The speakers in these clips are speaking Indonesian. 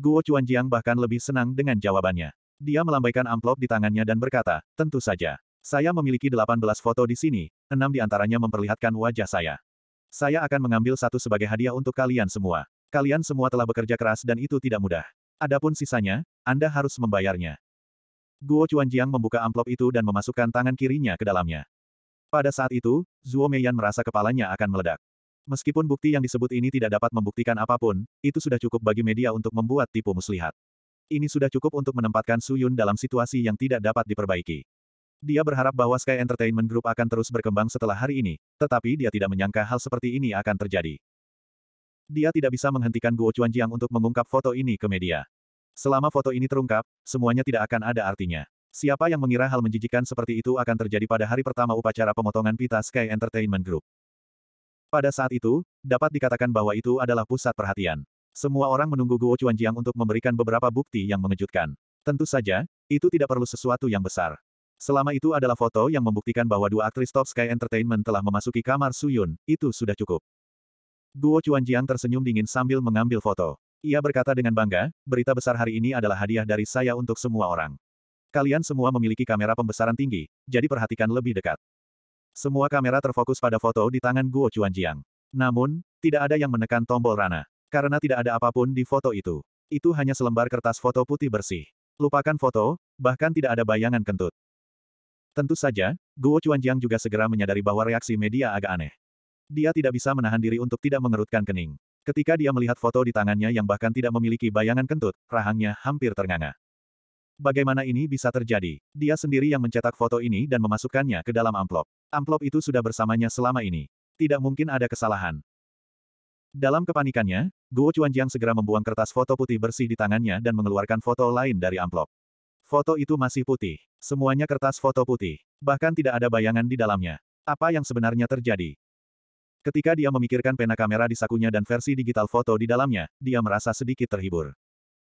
Guo Chuanjiang bahkan lebih senang dengan jawabannya. Dia melambaikan amplop di tangannya dan berkata, tentu saja. Saya memiliki 18 foto di sini, enam di antaranya memperlihatkan wajah saya. Saya akan mengambil satu sebagai hadiah untuk kalian semua. Kalian semua telah bekerja keras dan itu tidak mudah. Adapun sisanya, Anda harus membayarnya. Guo Chuanjiang membuka amplop itu dan memasukkan tangan kirinya ke dalamnya. Pada saat itu, Zuo Meiyan merasa kepalanya akan meledak. Meskipun bukti yang disebut ini tidak dapat membuktikan apapun, itu sudah cukup bagi media untuk membuat tipu muslihat. Ini sudah cukup untuk menempatkan Su Yun dalam situasi yang tidak dapat diperbaiki. Dia berharap bahwa Sky Entertainment Group akan terus berkembang setelah hari ini, tetapi dia tidak menyangka hal seperti ini akan terjadi. Dia tidak bisa menghentikan Guo Chuanjiang untuk mengungkap foto ini ke media. Selama foto ini terungkap, semuanya tidak akan ada artinya. Siapa yang mengira hal menjijikan seperti itu akan terjadi pada hari pertama upacara pemotongan pita Sky Entertainment Group? Pada saat itu, dapat dikatakan bahwa itu adalah pusat perhatian. Semua orang menunggu Guo Chuanjiang untuk memberikan beberapa bukti yang mengejutkan. Tentu saja, itu tidak perlu sesuatu yang besar. Selama itu adalah foto yang membuktikan bahwa dua aktris top Sky Entertainment telah memasuki kamar Suyun, itu sudah cukup. Guo Chuanjiang tersenyum dingin sambil mengambil foto. Ia berkata dengan bangga, berita besar hari ini adalah hadiah dari saya untuk semua orang. Kalian semua memiliki kamera pembesaran tinggi, jadi perhatikan lebih dekat. Semua kamera terfokus pada foto di tangan Guo Chuanjiang. Namun, tidak ada yang menekan tombol Rana. Karena tidak ada apapun di foto itu. Itu hanya selembar kertas foto putih bersih. Lupakan foto, bahkan tidak ada bayangan kentut. Tentu saja, Guo Chuanjiang juga segera menyadari bahwa reaksi media agak aneh. Dia tidak bisa menahan diri untuk tidak mengerutkan kening. Ketika dia melihat foto di tangannya yang bahkan tidak memiliki bayangan kentut, rahangnya hampir ternganga. Bagaimana ini bisa terjadi? Dia sendiri yang mencetak foto ini dan memasukkannya ke dalam amplop. Amplop itu sudah bersamanya selama ini. Tidak mungkin ada kesalahan. Dalam kepanikannya, Guo Chuanjiang segera membuang kertas foto putih bersih di tangannya dan mengeluarkan foto lain dari amplop. Foto itu masih putih. Semuanya kertas foto putih. Bahkan tidak ada bayangan di dalamnya. Apa yang sebenarnya terjadi? Ketika dia memikirkan pena kamera di sakunya dan versi digital foto di dalamnya, dia merasa sedikit terhibur.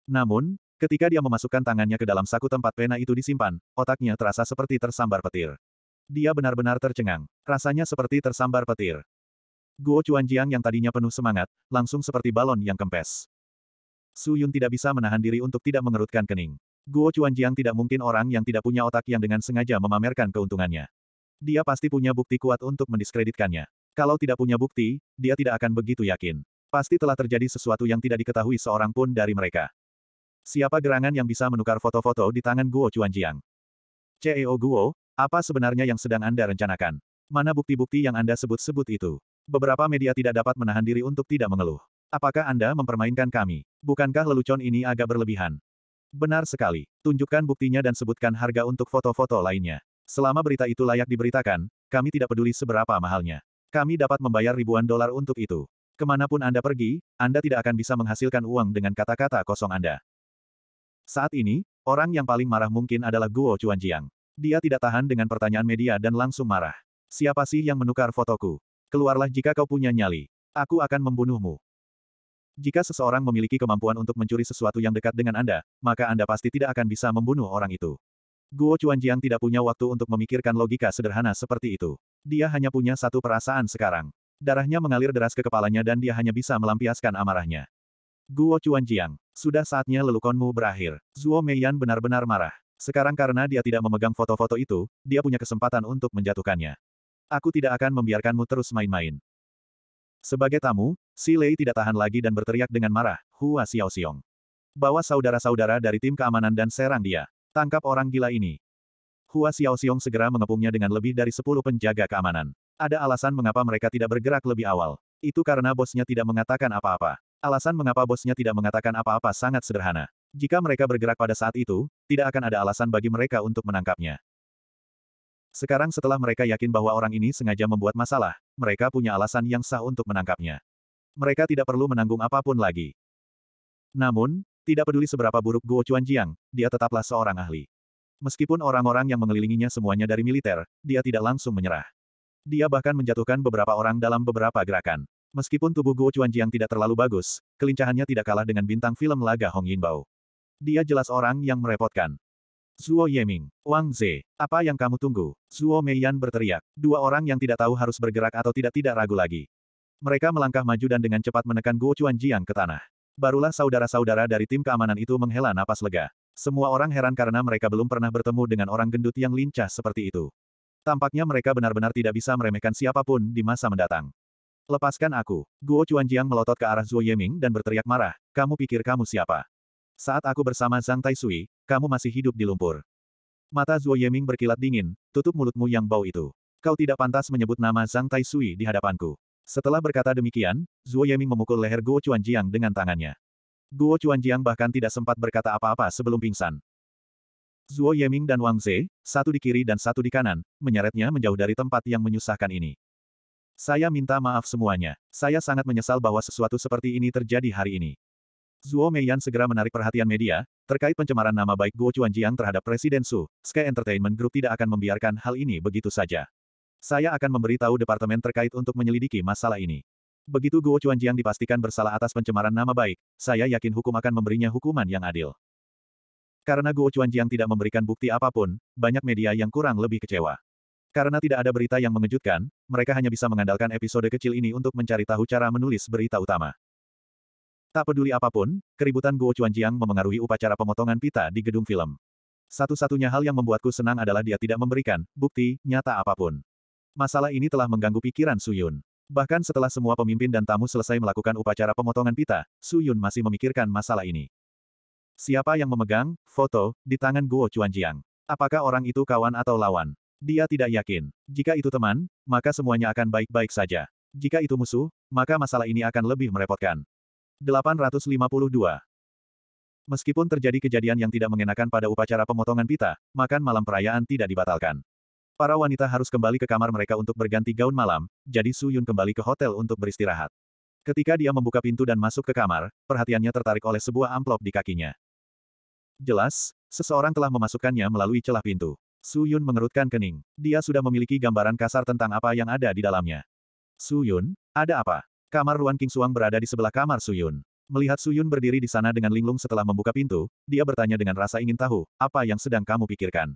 Namun, Ketika dia memasukkan tangannya ke dalam saku tempat pena itu disimpan, otaknya terasa seperti tersambar petir. Dia benar-benar tercengang. Rasanya seperti tersambar petir. Guo Chuanjiang yang tadinya penuh semangat, langsung seperti balon yang kempes. Su Yun tidak bisa menahan diri untuk tidak mengerutkan kening. Guo Chuanjiang tidak mungkin orang yang tidak punya otak yang dengan sengaja memamerkan keuntungannya. Dia pasti punya bukti kuat untuk mendiskreditkannya. Kalau tidak punya bukti, dia tidak akan begitu yakin. Pasti telah terjadi sesuatu yang tidak diketahui seorang pun dari mereka. Siapa gerangan yang bisa menukar foto-foto di tangan Guo Chuanjiang? CEO Guo, apa sebenarnya yang sedang Anda rencanakan? Mana bukti-bukti yang Anda sebut-sebut itu? Beberapa media tidak dapat menahan diri untuk tidak mengeluh. Apakah Anda mempermainkan kami? Bukankah lelucon ini agak berlebihan? Benar sekali. Tunjukkan buktinya dan sebutkan harga untuk foto-foto lainnya. Selama berita itu layak diberitakan, kami tidak peduli seberapa mahalnya. Kami dapat membayar ribuan dolar untuk itu. Kemanapun Anda pergi, Anda tidak akan bisa menghasilkan uang dengan kata-kata kosong Anda. Saat ini, orang yang paling marah mungkin adalah Guo Chuanjiang. Dia tidak tahan dengan pertanyaan media dan langsung marah. Siapa sih yang menukar fotoku? Keluarlah jika kau punya nyali. Aku akan membunuhmu. Jika seseorang memiliki kemampuan untuk mencuri sesuatu yang dekat dengan Anda, maka Anda pasti tidak akan bisa membunuh orang itu. Guo Chuanjiang tidak punya waktu untuk memikirkan logika sederhana seperti itu. Dia hanya punya satu perasaan sekarang. Darahnya mengalir deras ke kepalanya dan dia hanya bisa melampiaskan amarahnya. Guo Chuanjiang, sudah saatnya lelukonmu berakhir. Zuo Meiyan benar-benar marah. Sekarang karena dia tidak memegang foto-foto itu, dia punya kesempatan untuk menjatuhkannya. Aku tidak akan membiarkanmu terus main-main. Sebagai tamu, Si Lei tidak tahan lagi dan berteriak dengan marah, Hua Xiao Xiong, Bawa saudara-saudara dari tim keamanan dan serang dia. Tangkap orang gila ini. Hua Xiao Xiong segera mengepungnya dengan lebih dari 10 penjaga keamanan. Ada alasan mengapa mereka tidak bergerak lebih awal. Itu karena bosnya tidak mengatakan apa-apa. Alasan mengapa bosnya tidak mengatakan apa-apa sangat sederhana. Jika mereka bergerak pada saat itu, tidak akan ada alasan bagi mereka untuk menangkapnya. Sekarang setelah mereka yakin bahwa orang ini sengaja membuat masalah, mereka punya alasan yang sah untuk menangkapnya. Mereka tidak perlu menanggung apapun lagi. Namun, tidak peduli seberapa buruk Guo Chuanjiang, dia tetaplah seorang ahli. Meskipun orang-orang yang mengelilinginya semuanya dari militer, dia tidak langsung menyerah. Dia bahkan menjatuhkan beberapa orang dalam beberapa gerakan. Meskipun tubuh Guo Chuanjiang tidak terlalu bagus, kelincahannya tidak kalah dengan bintang film laga Hong Yinbao. Dia jelas orang yang merepotkan. Zuo Yeming, Wang Ze, apa yang kamu tunggu? Zuo Meiyan berteriak. Dua orang yang tidak tahu harus bergerak atau tidak tidak ragu lagi. Mereka melangkah maju dan dengan cepat menekan Guo Chuanjiang ke tanah. Barulah saudara-saudara dari tim keamanan itu menghela napas lega. Semua orang heran karena mereka belum pernah bertemu dengan orang gendut yang lincah seperti itu. Tampaknya mereka benar-benar tidak bisa meremehkan siapapun di masa mendatang. Lepaskan aku. Guo Chuanjiang melotot ke arah Zuo Yeming dan berteriak marah, kamu pikir kamu siapa? Saat aku bersama Zhang Tai Sui, kamu masih hidup di lumpur. Mata Zuo Yeming berkilat dingin, tutup mulutmu yang bau itu. Kau tidak pantas menyebut nama Zhang Tai Sui di hadapanku. Setelah berkata demikian, Zuo Yeming memukul leher Guo Chuanjiang dengan tangannya. Guo Chuanjiang bahkan tidak sempat berkata apa-apa sebelum pingsan. Zuo Yeming dan Wang Ze, satu di kiri dan satu di kanan, menyeretnya menjauh dari tempat yang menyusahkan ini. Saya minta maaf semuanya. Saya sangat menyesal bahwa sesuatu seperti ini terjadi hari ini. Zhuo Meiyan segera menarik perhatian media, terkait pencemaran nama baik Guo Chuanjiang terhadap Presiden Su, Sky Entertainment Group tidak akan membiarkan hal ini begitu saja. Saya akan memberitahu departemen terkait untuk menyelidiki masalah ini. Begitu Guo Chuanjiang dipastikan bersalah atas pencemaran nama baik, saya yakin hukum akan memberinya hukuman yang adil. Karena Guo Chuanjiang tidak memberikan bukti apapun, banyak media yang kurang lebih kecewa. Karena tidak ada berita yang mengejutkan, mereka hanya bisa mengandalkan episode kecil ini untuk mencari tahu cara menulis berita utama. Tak peduli apapun, keributan Guo Chuanjiang memengaruhi upacara pemotongan pita di gedung film. Satu-satunya hal yang membuatku senang adalah dia tidak memberikan bukti nyata apapun. Masalah ini telah mengganggu pikiran Su Yun. Bahkan setelah semua pemimpin dan tamu selesai melakukan upacara pemotongan pita, Su Yun masih memikirkan masalah ini. Siapa yang memegang foto di tangan Guo Chuanjiang? Apakah orang itu kawan atau lawan? Dia tidak yakin. Jika itu teman, maka semuanya akan baik-baik saja. Jika itu musuh, maka masalah ini akan lebih merepotkan. 852. Meskipun terjadi kejadian yang tidak mengenakan pada upacara pemotongan pita, makan malam perayaan tidak dibatalkan. Para wanita harus kembali ke kamar mereka untuk berganti gaun malam, jadi Su Yun kembali ke hotel untuk beristirahat. Ketika dia membuka pintu dan masuk ke kamar, perhatiannya tertarik oleh sebuah amplop di kakinya. Jelas, seseorang telah memasukkannya melalui celah pintu. Su Yun mengerutkan kening. Dia sudah memiliki gambaran kasar tentang apa yang ada di dalamnya. Su Yun, ada apa? Kamar Ruan King Suang berada di sebelah kamar Su Yun. Melihat Su Yun berdiri di sana dengan linglung setelah membuka pintu, dia bertanya dengan rasa ingin tahu, apa yang sedang kamu pikirkan.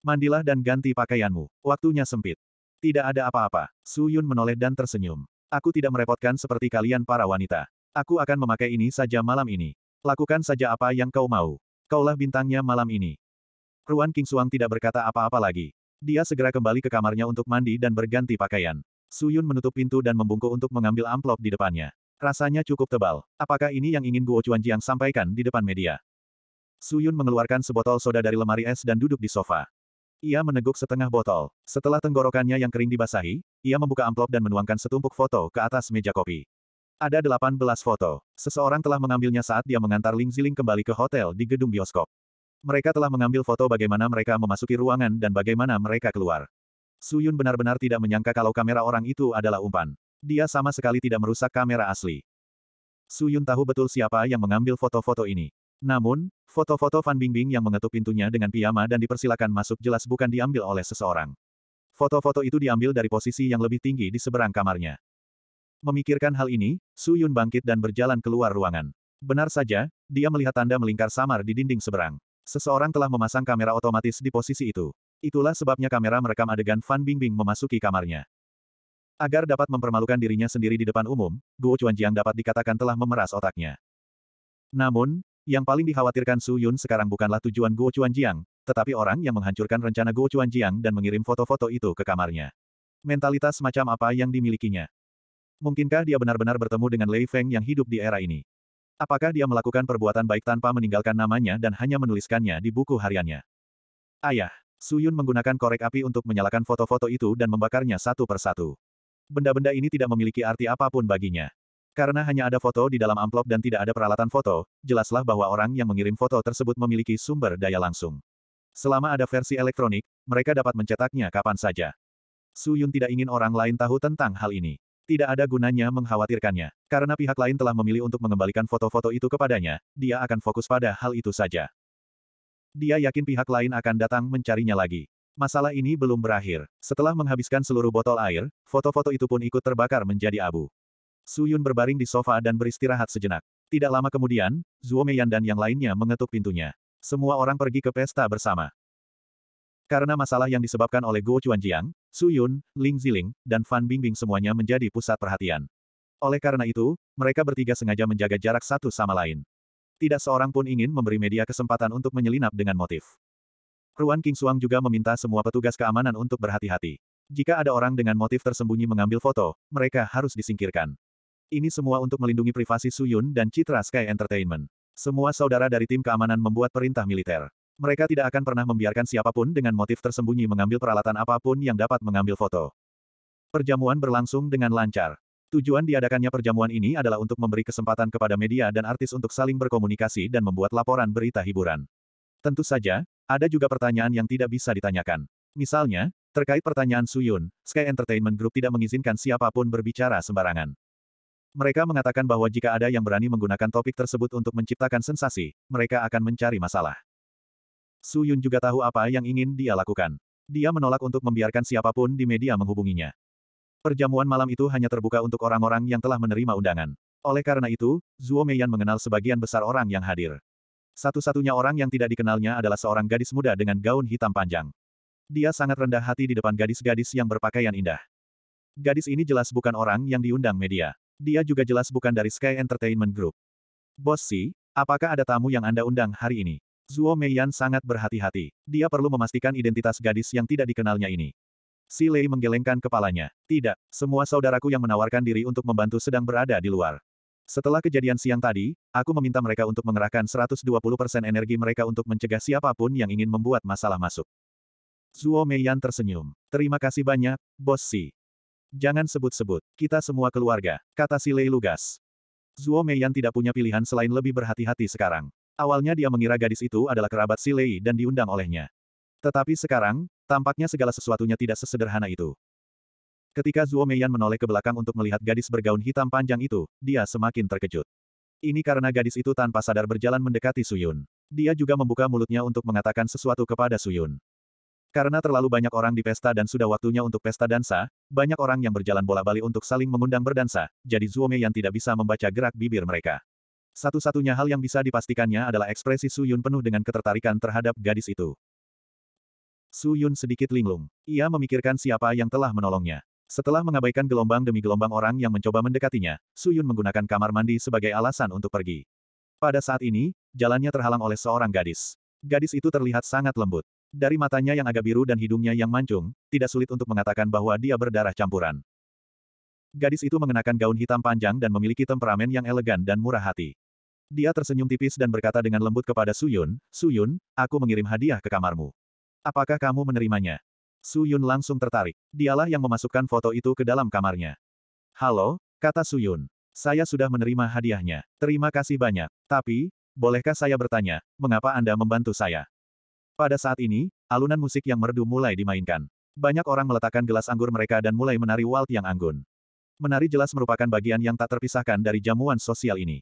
Mandilah dan ganti pakaianmu, waktunya sempit. Tidak ada apa-apa. Su Yun menoleh dan tersenyum. Aku tidak merepotkan seperti kalian para wanita. Aku akan memakai ini saja malam ini. Lakukan saja apa yang kau mau. Kaulah bintangnya malam ini. Ruan King Suang tidak berkata apa-apa lagi. Dia segera kembali ke kamarnya untuk mandi dan berganti pakaian. Su Yun menutup pintu dan membungkuk untuk mengambil amplop di depannya. Rasanya cukup tebal. Apakah ini yang ingin Guo Jiang sampaikan di depan media? Su Yun mengeluarkan sebotol soda dari lemari es dan duduk di sofa. Ia meneguk setengah botol. Setelah tenggorokannya yang kering dibasahi, ia membuka amplop dan menuangkan setumpuk foto ke atas meja kopi. Ada 18 foto. Seseorang telah mengambilnya saat dia mengantar Ling Ziling kembali ke hotel di gedung bioskop. Mereka telah mengambil foto bagaimana mereka memasuki ruangan dan bagaimana mereka keluar. Su Yun benar-benar tidak menyangka kalau kamera orang itu adalah umpan. Dia sama sekali tidak merusak kamera asli. Su Yun tahu betul siapa yang mengambil foto-foto ini. Namun, foto-foto Fan Bingbing yang mengetuk pintunya dengan piyama dan dipersilakan masuk jelas bukan diambil oleh seseorang. Foto-foto itu diambil dari posisi yang lebih tinggi di seberang kamarnya. Memikirkan hal ini, Su Yun bangkit dan berjalan keluar ruangan. Benar saja, dia melihat tanda melingkar samar di dinding seberang. Seseorang telah memasang kamera otomatis di posisi itu. Itulah sebabnya kamera merekam adegan Fan Bingbing memasuki kamarnya. Agar dapat mempermalukan dirinya sendiri di depan umum, Guo Chuanjiang dapat dikatakan telah memeras otaknya. Namun, yang paling dikhawatirkan Su Yun sekarang bukanlah tujuan Guo Chuanjiang, tetapi orang yang menghancurkan rencana Guo Chuanjiang dan mengirim foto-foto itu ke kamarnya. Mentalitas macam apa yang dimilikinya? Mungkinkah dia benar-benar bertemu dengan Lei Feng yang hidup di era ini? Apakah dia melakukan perbuatan baik tanpa meninggalkan namanya dan hanya menuliskannya di buku hariannya? Ayah, Suyun menggunakan korek api untuk menyalakan foto-foto itu dan membakarnya satu persatu. Benda-benda ini tidak memiliki arti apapun baginya. Karena hanya ada foto di dalam amplop dan tidak ada peralatan foto, jelaslah bahwa orang yang mengirim foto tersebut memiliki sumber daya langsung. Selama ada versi elektronik, mereka dapat mencetaknya kapan saja. Su Yun tidak ingin orang lain tahu tentang hal ini. Tidak ada gunanya mengkhawatirkannya. Karena pihak lain telah memilih untuk mengembalikan foto-foto itu kepadanya, dia akan fokus pada hal itu saja. Dia yakin pihak lain akan datang mencarinya lagi. Masalah ini belum berakhir. Setelah menghabiskan seluruh botol air, foto-foto itu pun ikut terbakar menjadi abu. Su Yun berbaring di sofa dan beristirahat sejenak. Tidak lama kemudian, Zuomeyan dan yang lainnya mengetuk pintunya. Semua orang pergi ke pesta bersama. Karena masalah yang disebabkan oleh Guo Chuanjiang, Su Yun, Ling Ziling, dan Fan Bingbing semuanya menjadi pusat perhatian. Oleh karena itu, mereka bertiga sengaja menjaga jarak satu sama lain. Tidak seorang pun ingin memberi media kesempatan untuk menyelinap dengan motif. Ruan King Suang juga meminta semua petugas keamanan untuk berhati-hati. Jika ada orang dengan motif tersembunyi mengambil foto, mereka harus disingkirkan. Ini semua untuk melindungi privasi Su Yun dan citra Sky Entertainment. Semua saudara dari tim keamanan membuat perintah militer. Mereka tidak akan pernah membiarkan siapapun dengan motif tersembunyi mengambil peralatan apapun yang dapat mengambil foto. Perjamuan berlangsung dengan lancar. Tujuan diadakannya perjamuan ini adalah untuk memberi kesempatan kepada media dan artis untuk saling berkomunikasi dan membuat laporan berita hiburan. Tentu saja, ada juga pertanyaan yang tidak bisa ditanyakan. Misalnya, terkait pertanyaan Suyun, Sky Entertainment Group tidak mengizinkan siapapun berbicara sembarangan. Mereka mengatakan bahwa jika ada yang berani menggunakan topik tersebut untuk menciptakan sensasi, mereka akan mencari masalah. Su Yun juga tahu apa yang ingin dia lakukan. Dia menolak untuk membiarkan siapapun di media menghubunginya. Perjamuan malam itu hanya terbuka untuk orang-orang yang telah menerima undangan. Oleh karena itu, Zuo Meiyan mengenal sebagian besar orang yang hadir. Satu-satunya orang yang tidak dikenalnya adalah seorang gadis muda dengan gaun hitam panjang. Dia sangat rendah hati di depan gadis-gadis yang berpakaian indah. Gadis ini jelas bukan orang yang diundang media. Dia juga jelas bukan dari Sky Entertainment Group. Bos Si, apakah ada tamu yang Anda undang hari ini? Zuo Meiyan sangat berhati-hati. Dia perlu memastikan identitas gadis yang tidak dikenalnya ini. Si Lei menggelengkan kepalanya. Tidak, semua saudaraku yang menawarkan diri untuk membantu sedang berada di luar. Setelah kejadian siang tadi, aku meminta mereka untuk mengerahkan 120% energi mereka untuk mencegah siapapun yang ingin membuat masalah masuk. Zuo Meiyan tersenyum. Terima kasih banyak, Bos Si. Jangan sebut-sebut, kita semua keluarga, kata si Lei lugas. Zuo Meiyan tidak punya pilihan selain lebih berhati-hati sekarang. Awalnya dia mengira gadis itu adalah kerabat si Lei dan diundang olehnya. Tetapi sekarang, tampaknya segala sesuatunya tidak sesederhana itu. Ketika Zuo Meiyan menoleh ke belakang untuk melihat gadis bergaun hitam panjang itu, dia semakin terkejut. Ini karena gadis itu tanpa sadar berjalan mendekati Suyun. Dia juga membuka mulutnya untuk mengatakan sesuatu kepada Suyun. Karena terlalu banyak orang di pesta dan sudah waktunya untuk pesta dansa, banyak orang yang berjalan bola-bali untuk saling mengundang berdansa, jadi Zuome yang tidak bisa membaca gerak bibir mereka. Satu-satunya hal yang bisa dipastikannya adalah ekspresi Su Yun penuh dengan ketertarikan terhadap gadis itu. Su Yun sedikit linglung. Ia memikirkan siapa yang telah menolongnya. Setelah mengabaikan gelombang demi gelombang orang yang mencoba mendekatinya, Su Yun menggunakan kamar mandi sebagai alasan untuk pergi. Pada saat ini, jalannya terhalang oleh seorang gadis. Gadis itu terlihat sangat lembut. Dari matanya yang agak biru dan hidungnya yang mancung, tidak sulit untuk mengatakan bahwa dia berdarah campuran. Gadis itu mengenakan gaun hitam panjang dan memiliki temperamen yang elegan dan murah hati. Dia tersenyum tipis dan berkata dengan lembut kepada Suyun, Suyun, aku mengirim hadiah ke kamarmu. Apakah kamu menerimanya? Suyun langsung tertarik. Dialah yang memasukkan foto itu ke dalam kamarnya. Halo, kata Suyun. Saya sudah menerima hadiahnya. Terima kasih banyak. Tapi, bolehkah saya bertanya, mengapa Anda membantu saya? Pada saat ini, alunan musik yang merdu mulai dimainkan. Banyak orang meletakkan gelas anggur mereka dan mulai menari walt yang anggun. Menari jelas merupakan bagian yang tak terpisahkan dari jamuan sosial ini.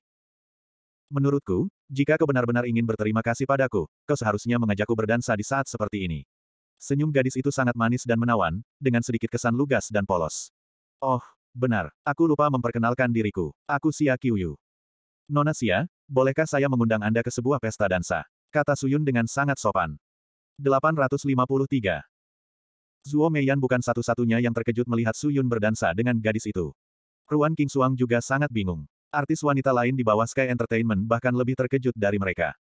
Menurutku, jika kau benar-benar ingin berterima kasih padaku, kau seharusnya mengajakku berdansa di saat seperti ini. Senyum gadis itu sangat manis dan menawan, dengan sedikit kesan lugas dan polos. Oh, benar, aku lupa memperkenalkan diriku. Aku Sia Kiyu. Nona Sia, bolehkah saya mengundang Anda ke sebuah pesta dansa? Kata Suyun dengan sangat sopan. 853. Zuo Meiyan bukan satu-satunya yang terkejut melihat Suyun berdansa dengan gadis itu. Ruan King Suang juga sangat bingung. Artis wanita lain di bawah Sky Entertainment bahkan lebih terkejut dari mereka.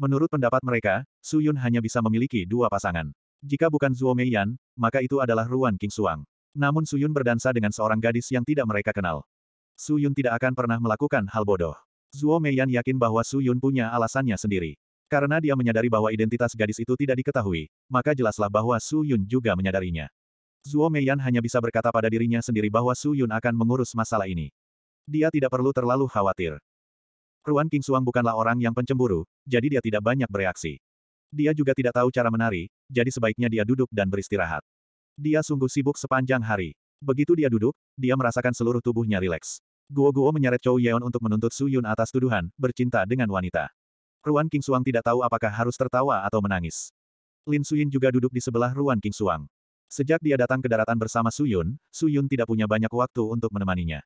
Menurut pendapat mereka, Su Yun hanya bisa memiliki dua pasangan. Jika bukan Zhuo Meiyan, maka itu adalah Ruan King Suang. Namun Su Yun berdansa dengan seorang gadis yang tidak mereka kenal. Su Yun tidak akan pernah melakukan hal bodoh. Zhuo Meiyan yakin bahwa Su Yun punya alasannya sendiri. Karena dia menyadari bahwa identitas gadis itu tidak diketahui, maka jelaslah bahwa Su Yun juga menyadarinya. Zhuo Meiyan hanya bisa berkata pada dirinya sendiri bahwa Su Yun akan mengurus masalah ini dia tidak perlu terlalu khawatir. Ruan King Suang bukanlah orang yang pencemburu, jadi dia tidak banyak bereaksi. Dia juga tidak tahu cara menari, jadi sebaiknya dia duduk dan beristirahat. Dia sungguh sibuk sepanjang hari. Begitu dia duduk, dia merasakan seluruh tubuhnya rileks. Guo-guo menyeret Chou Yeon untuk menuntut Su Yun atas tuduhan, bercinta dengan wanita. Ruan King Suang tidak tahu apakah harus tertawa atau menangis. Lin Su Suyin juga duduk di sebelah Ruan King Suang. Sejak dia datang ke daratan bersama Su Yun, Su Yun tidak punya banyak waktu untuk menemaninya.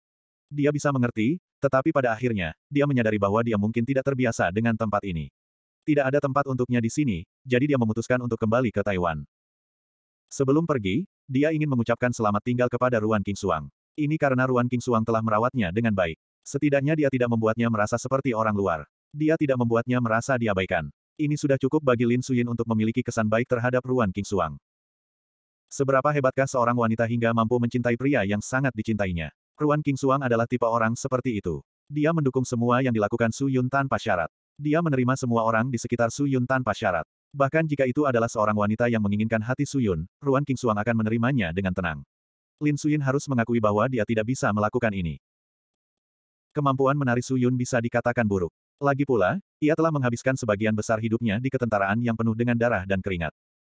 Dia bisa mengerti, tetapi pada akhirnya, dia menyadari bahwa dia mungkin tidak terbiasa dengan tempat ini. Tidak ada tempat untuknya di sini, jadi dia memutuskan untuk kembali ke Taiwan. Sebelum pergi, dia ingin mengucapkan selamat tinggal kepada Ruan King Suang. Ini karena Ruan King Suang telah merawatnya dengan baik. Setidaknya dia tidak membuatnya merasa seperti orang luar. Dia tidak membuatnya merasa diabaikan. Ini sudah cukup bagi Lin Suyin untuk memiliki kesan baik terhadap Ruan King Suang. Seberapa hebatkah seorang wanita hingga mampu mencintai pria yang sangat dicintainya? Ruan King Suang adalah tipe orang seperti itu. Dia mendukung semua yang dilakukan Su Yun tanpa syarat. Dia menerima semua orang di sekitar Su Yun tanpa syarat. Bahkan jika itu adalah seorang wanita yang menginginkan hati Su Yun, Ruan King Suang akan menerimanya dengan tenang. Lin Su Yun harus mengakui bahwa dia tidak bisa melakukan ini. Kemampuan menari Su Yun bisa dikatakan buruk. Lagi pula, ia telah menghabiskan sebagian besar hidupnya di ketentaraan yang penuh dengan darah dan keringat.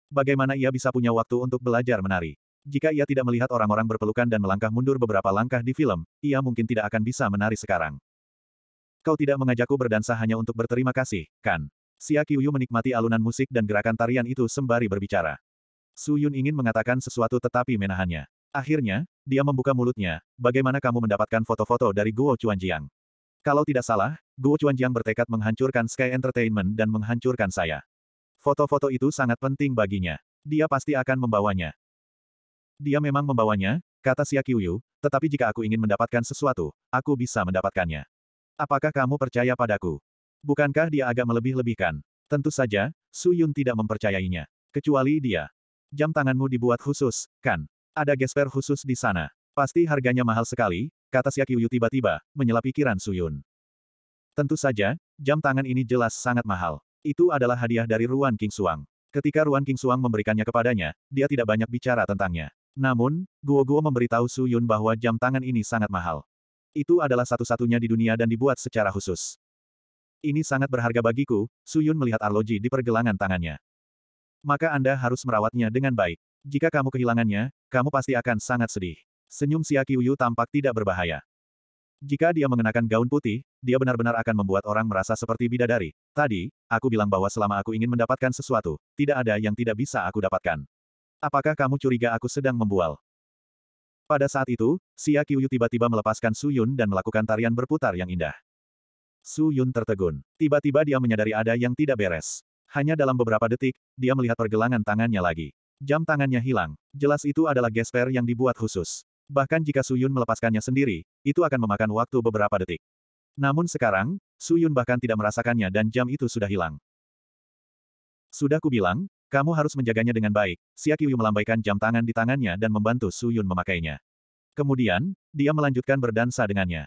Bagaimana ia bisa punya waktu untuk belajar menari? Jika ia tidak melihat orang-orang berpelukan dan melangkah mundur beberapa langkah di film, ia mungkin tidak akan bisa menari sekarang. Kau tidak mengajakku berdansa hanya untuk berterima kasih, kan? Xia Qiuyu menikmati alunan musik dan gerakan tarian itu sembari berbicara. Su Yun ingin mengatakan sesuatu tetapi menahannya. Akhirnya, dia membuka mulutnya, bagaimana kamu mendapatkan foto-foto dari Guo Chuanjiang? Kalau tidak salah, Guo Chuanjiang bertekad menghancurkan Sky Entertainment dan menghancurkan saya. Foto-foto itu sangat penting baginya. Dia pasti akan membawanya. Dia memang membawanya, kata Xia Qiuyu, tetapi jika aku ingin mendapatkan sesuatu, aku bisa mendapatkannya. Apakah kamu percaya padaku? Bukankah dia agak melebih-lebihkan? Tentu saja, Su Yun tidak mempercayainya. Kecuali dia. Jam tanganmu dibuat khusus, kan? Ada gesper khusus di sana. Pasti harganya mahal sekali, kata Xia Qiuyu tiba-tiba, menyela pikiran Su Yun. Tentu saja, jam tangan ini jelas sangat mahal. Itu adalah hadiah dari Ruan King Suang. Ketika Ruan King Suang memberikannya kepadanya, dia tidak banyak bicara tentangnya. Namun, Guo-Guo memberitahu Su Yun bahwa jam tangan ini sangat mahal. Itu adalah satu-satunya di dunia dan dibuat secara khusus. Ini sangat berharga bagiku, Su Yun melihat arloji di pergelangan tangannya. Maka Anda harus merawatnya dengan baik. Jika kamu kehilangannya, kamu pasti akan sangat sedih. Senyum Xia Qiuyu tampak tidak berbahaya. Jika dia mengenakan gaun putih, dia benar-benar akan membuat orang merasa seperti bidadari. Tadi, aku bilang bahwa selama aku ingin mendapatkan sesuatu, tidak ada yang tidak bisa aku dapatkan. Apakah kamu curiga aku sedang membual? Pada saat itu, Xia Qiuyu tiba-tiba melepaskan Su Yun dan melakukan tarian berputar yang indah. Su Yun tertegun. Tiba-tiba dia menyadari ada yang tidak beres. Hanya dalam beberapa detik, dia melihat pergelangan tangannya lagi. Jam tangannya hilang. Jelas itu adalah gesper yang dibuat khusus. Bahkan jika Su Yun melepaskannya sendiri, itu akan memakan waktu beberapa detik. Namun sekarang, Su Yun bahkan tidak merasakannya dan jam itu sudah hilang. Sudah kubilang, kamu harus menjaganya dengan baik. Xiaqiu melambaikan jam tangan di tangannya dan membantu Su Yun memakainya. Kemudian, dia melanjutkan berdansa dengannya.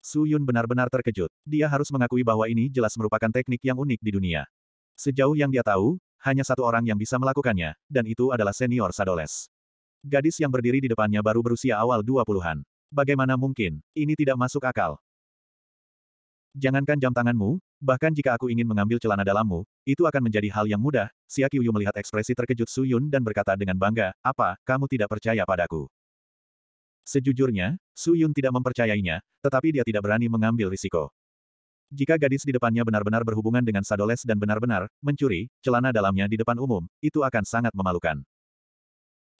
Su Yun benar-benar terkejut. Dia harus mengakui bahwa ini jelas merupakan teknik yang unik di dunia. Sejauh yang dia tahu, hanya satu orang yang bisa melakukannya, dan itu adalah senior Sadoles. Gadis yang berdiri di depannya baru berusia awal 20-an. Bagaimana mungkin? Ini tidak masuk akal. Jangankan jam tanganmu, Bahkan jika aku ingin mengambil celana dalammu, itu akan menjadi hal yang mudah. Xia Qiuyu melihat ekspresi terkejut Su Yun dan berkata dengan bangga, apa, kamu tidak percaya padaku? Sejujurnya, Su Yun tidak mempercayainya, tetapi dia tidak berani mengambil risiko. Jika gadis di depannya benar-benar berhubungan dengan Sadoles dan benar-benar mencuri celana dalamnya di depan umum, itu akan sangat memalukan.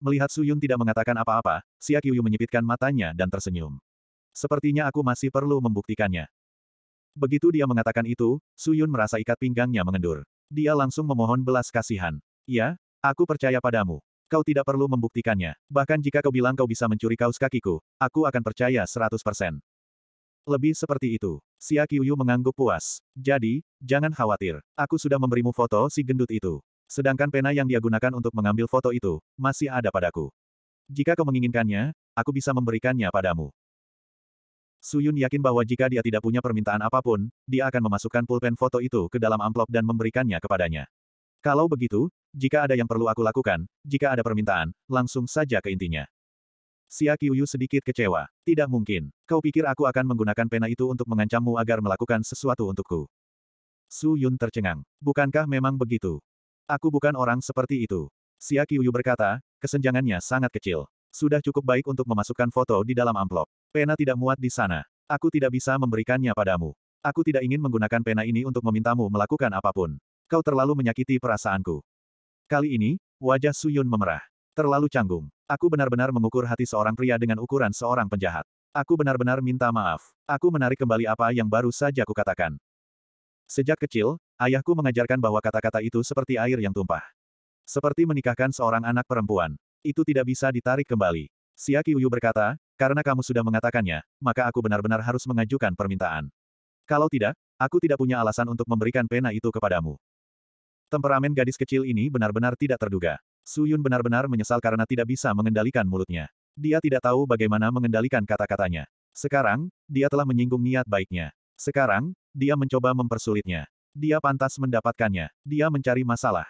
Melihat Su Yun tidak mengatakan apa-apa, Xia Qiuyu menyipitkan matanya dan tersenyum. Sepertinya aku masih perlu membuktikannya. Begitu dia mengatakan itu, Suyun merasa ikat pinggangnya mengendur. Dia langsung memohon belas kasihan. Ya, aku percaya padamu. Kau tidak perlu membuktikannya. Bahkan jika kau bilang kau bisa mencuri kaos kakiku, aku akan percaya 100%. Lebih seperti itu. Xia Qiuyu mengangguk puas. Jadi, jangan khawatir. Aku sudah memberimu foto si gendut itu. Sedangkan pena yang dia gunakan untuk mengambil foto itu, masih ada padaku. Jika kau menginginkannya, aku bisa memberikannya padamu. Su Yun yakin bahwa jika dia tidak punya permintaan apapun, dia akan memasukkan pulpen foto itu ke dalam amplop dan memberikannya kepadanya. Kalau begitu, jika ada yang perlu aku lakukan, jika ada permintaan, langsung saja ke intinya. Xia Qiuyu sedikit kecewa. Tidak mungkin. Kau pikir aku akan menggunakan pena itu untuk mengancammu agar melakukan sesuatu untukku? Su Yun tercengang. Bukankah memang begitu? Aku bukan orang seperti itu. Xia Qiuyu berkata, kesenjangannya sangat kecil. Sudah cukup baik untuk memasukkan foto di dalam amplop. Pena tidak muat di sana. Aku tidak bisa memberikannya padamu. Aku tidak ingin menggunakan pena ini untuk memintamu melakukan apapun. Kau terlalu menyakiti perasaanku. Kali ini, wajah Suyun memerah. Terlalu canggung. Aku benar-benar mengukur hati seorang pria dengan ukuran seorang penjahat. Aku benar-benar minta maaf. Aku menarik kembali apa yang baru saja kukatakan. Sejak kecil, ayahku mengajarkan bahwa kata-kata itu seperti air yang tumpah. Seperti menikahkan seorang anak perempuan. Itu tidak bisa ditarik kembali. Siaki Uyu berkata, karena kamu sudah mengatakannya, maka aku benar-benar harus mengajukan permintaan. Kalau tidak, aku tidak punya alasan untuk memberikan pena itu kepadamu. Temperamen gadis kecil ini benar-benar tidak terduga. Suyun benar-benar menyesal karena tidak bisa mengendalikan mulutnya. Dia tidak tahu bagaimana mengendalikan kata-katanya. Sekarang, dia telah menyinggung niat baiknya. Sekarang, dia mencoba mempersulitnya. Dia pantas mendapatkannya. Dia mencari masalah.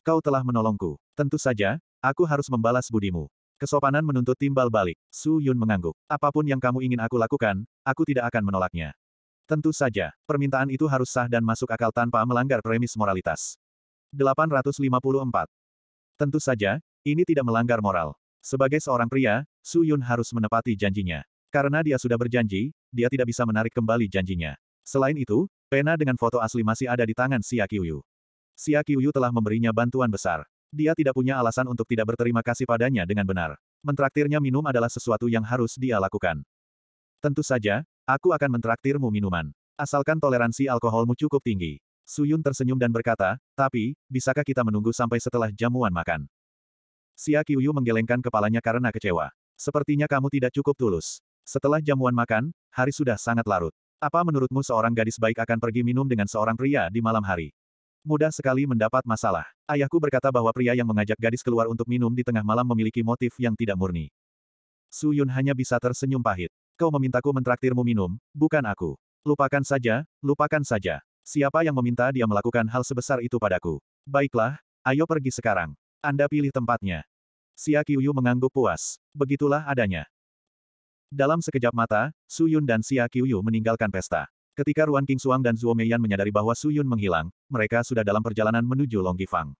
Kau telah menolongku. Tentu saja, aku harus membalas budimu. Kesopanan menuntut timbal balik. Su Yun mengangguk. Apapun yang kamu ingin aku lakukan, aku tidak akan menolaknya. Tentu saja, permintaan itu harus sah dan masuk akal tanpa melanggar premis moralitas. 854. Tentu saja, ini tidak melanggar moral. Sebagai seorang pria, Su Yun harus menepati janjinya. Karena dia sudah berjanji, dia tidak bisa menarik kembali janjinya. Selain itu, pena dengan foto asli masih ada di tangan Xia Qiuyu. Xia Qiuyu telah memberinya bantuan besar. Dia tidak punya alasan untuk tidak berterima kasih padanya dengan benar. Mentraktirnya minum adalah sesuatu yang harus dia lakukan. Tentu saja, aku akan mentraktirmu minuman. Asalkan toleransi alkoholmu cukup tinggi. Suyun tersenyum dan berkata, tapi, bisakah kita menunggu sampai setelah jamuan makan? Xia Qiuyu menggelengkan kepalanya karena kecewa. Sepertinya kamu tidak cukup tulus. Setelah jamuan makan, hari sudah sangat larut. Apa menurutmu seorang gadis baik akan pergi minum dengan seorang pria di malam hari? mudah sekali mendapat masalah. Ayahku berkata bahwa pria yang mengajak gadis keluar untuk minum di tengah malam memiliki motif yang tidak murni. Su Yun hanya bisa tersenyum pahit. Kau memintaku mentraktirmu minum, bukan aku. Lupakan saja, lupakan saja. Siapa yang meminta dia melakukan hal sebesar itu padaku? Baiklah, ayo pergi sekarang. Anda pilih tempatnya. Xia Yu mengangguk puas. Begitulah adanya. Dalam sekejap mata, Su Yun dan Xia Yu meninggalkan pesta. Ketika Ruan King Suang dan Zhuo Meiyan menyadari bahwa Su Yun menghilang, mereka sudah dalam perjalanan menuju Longgifang.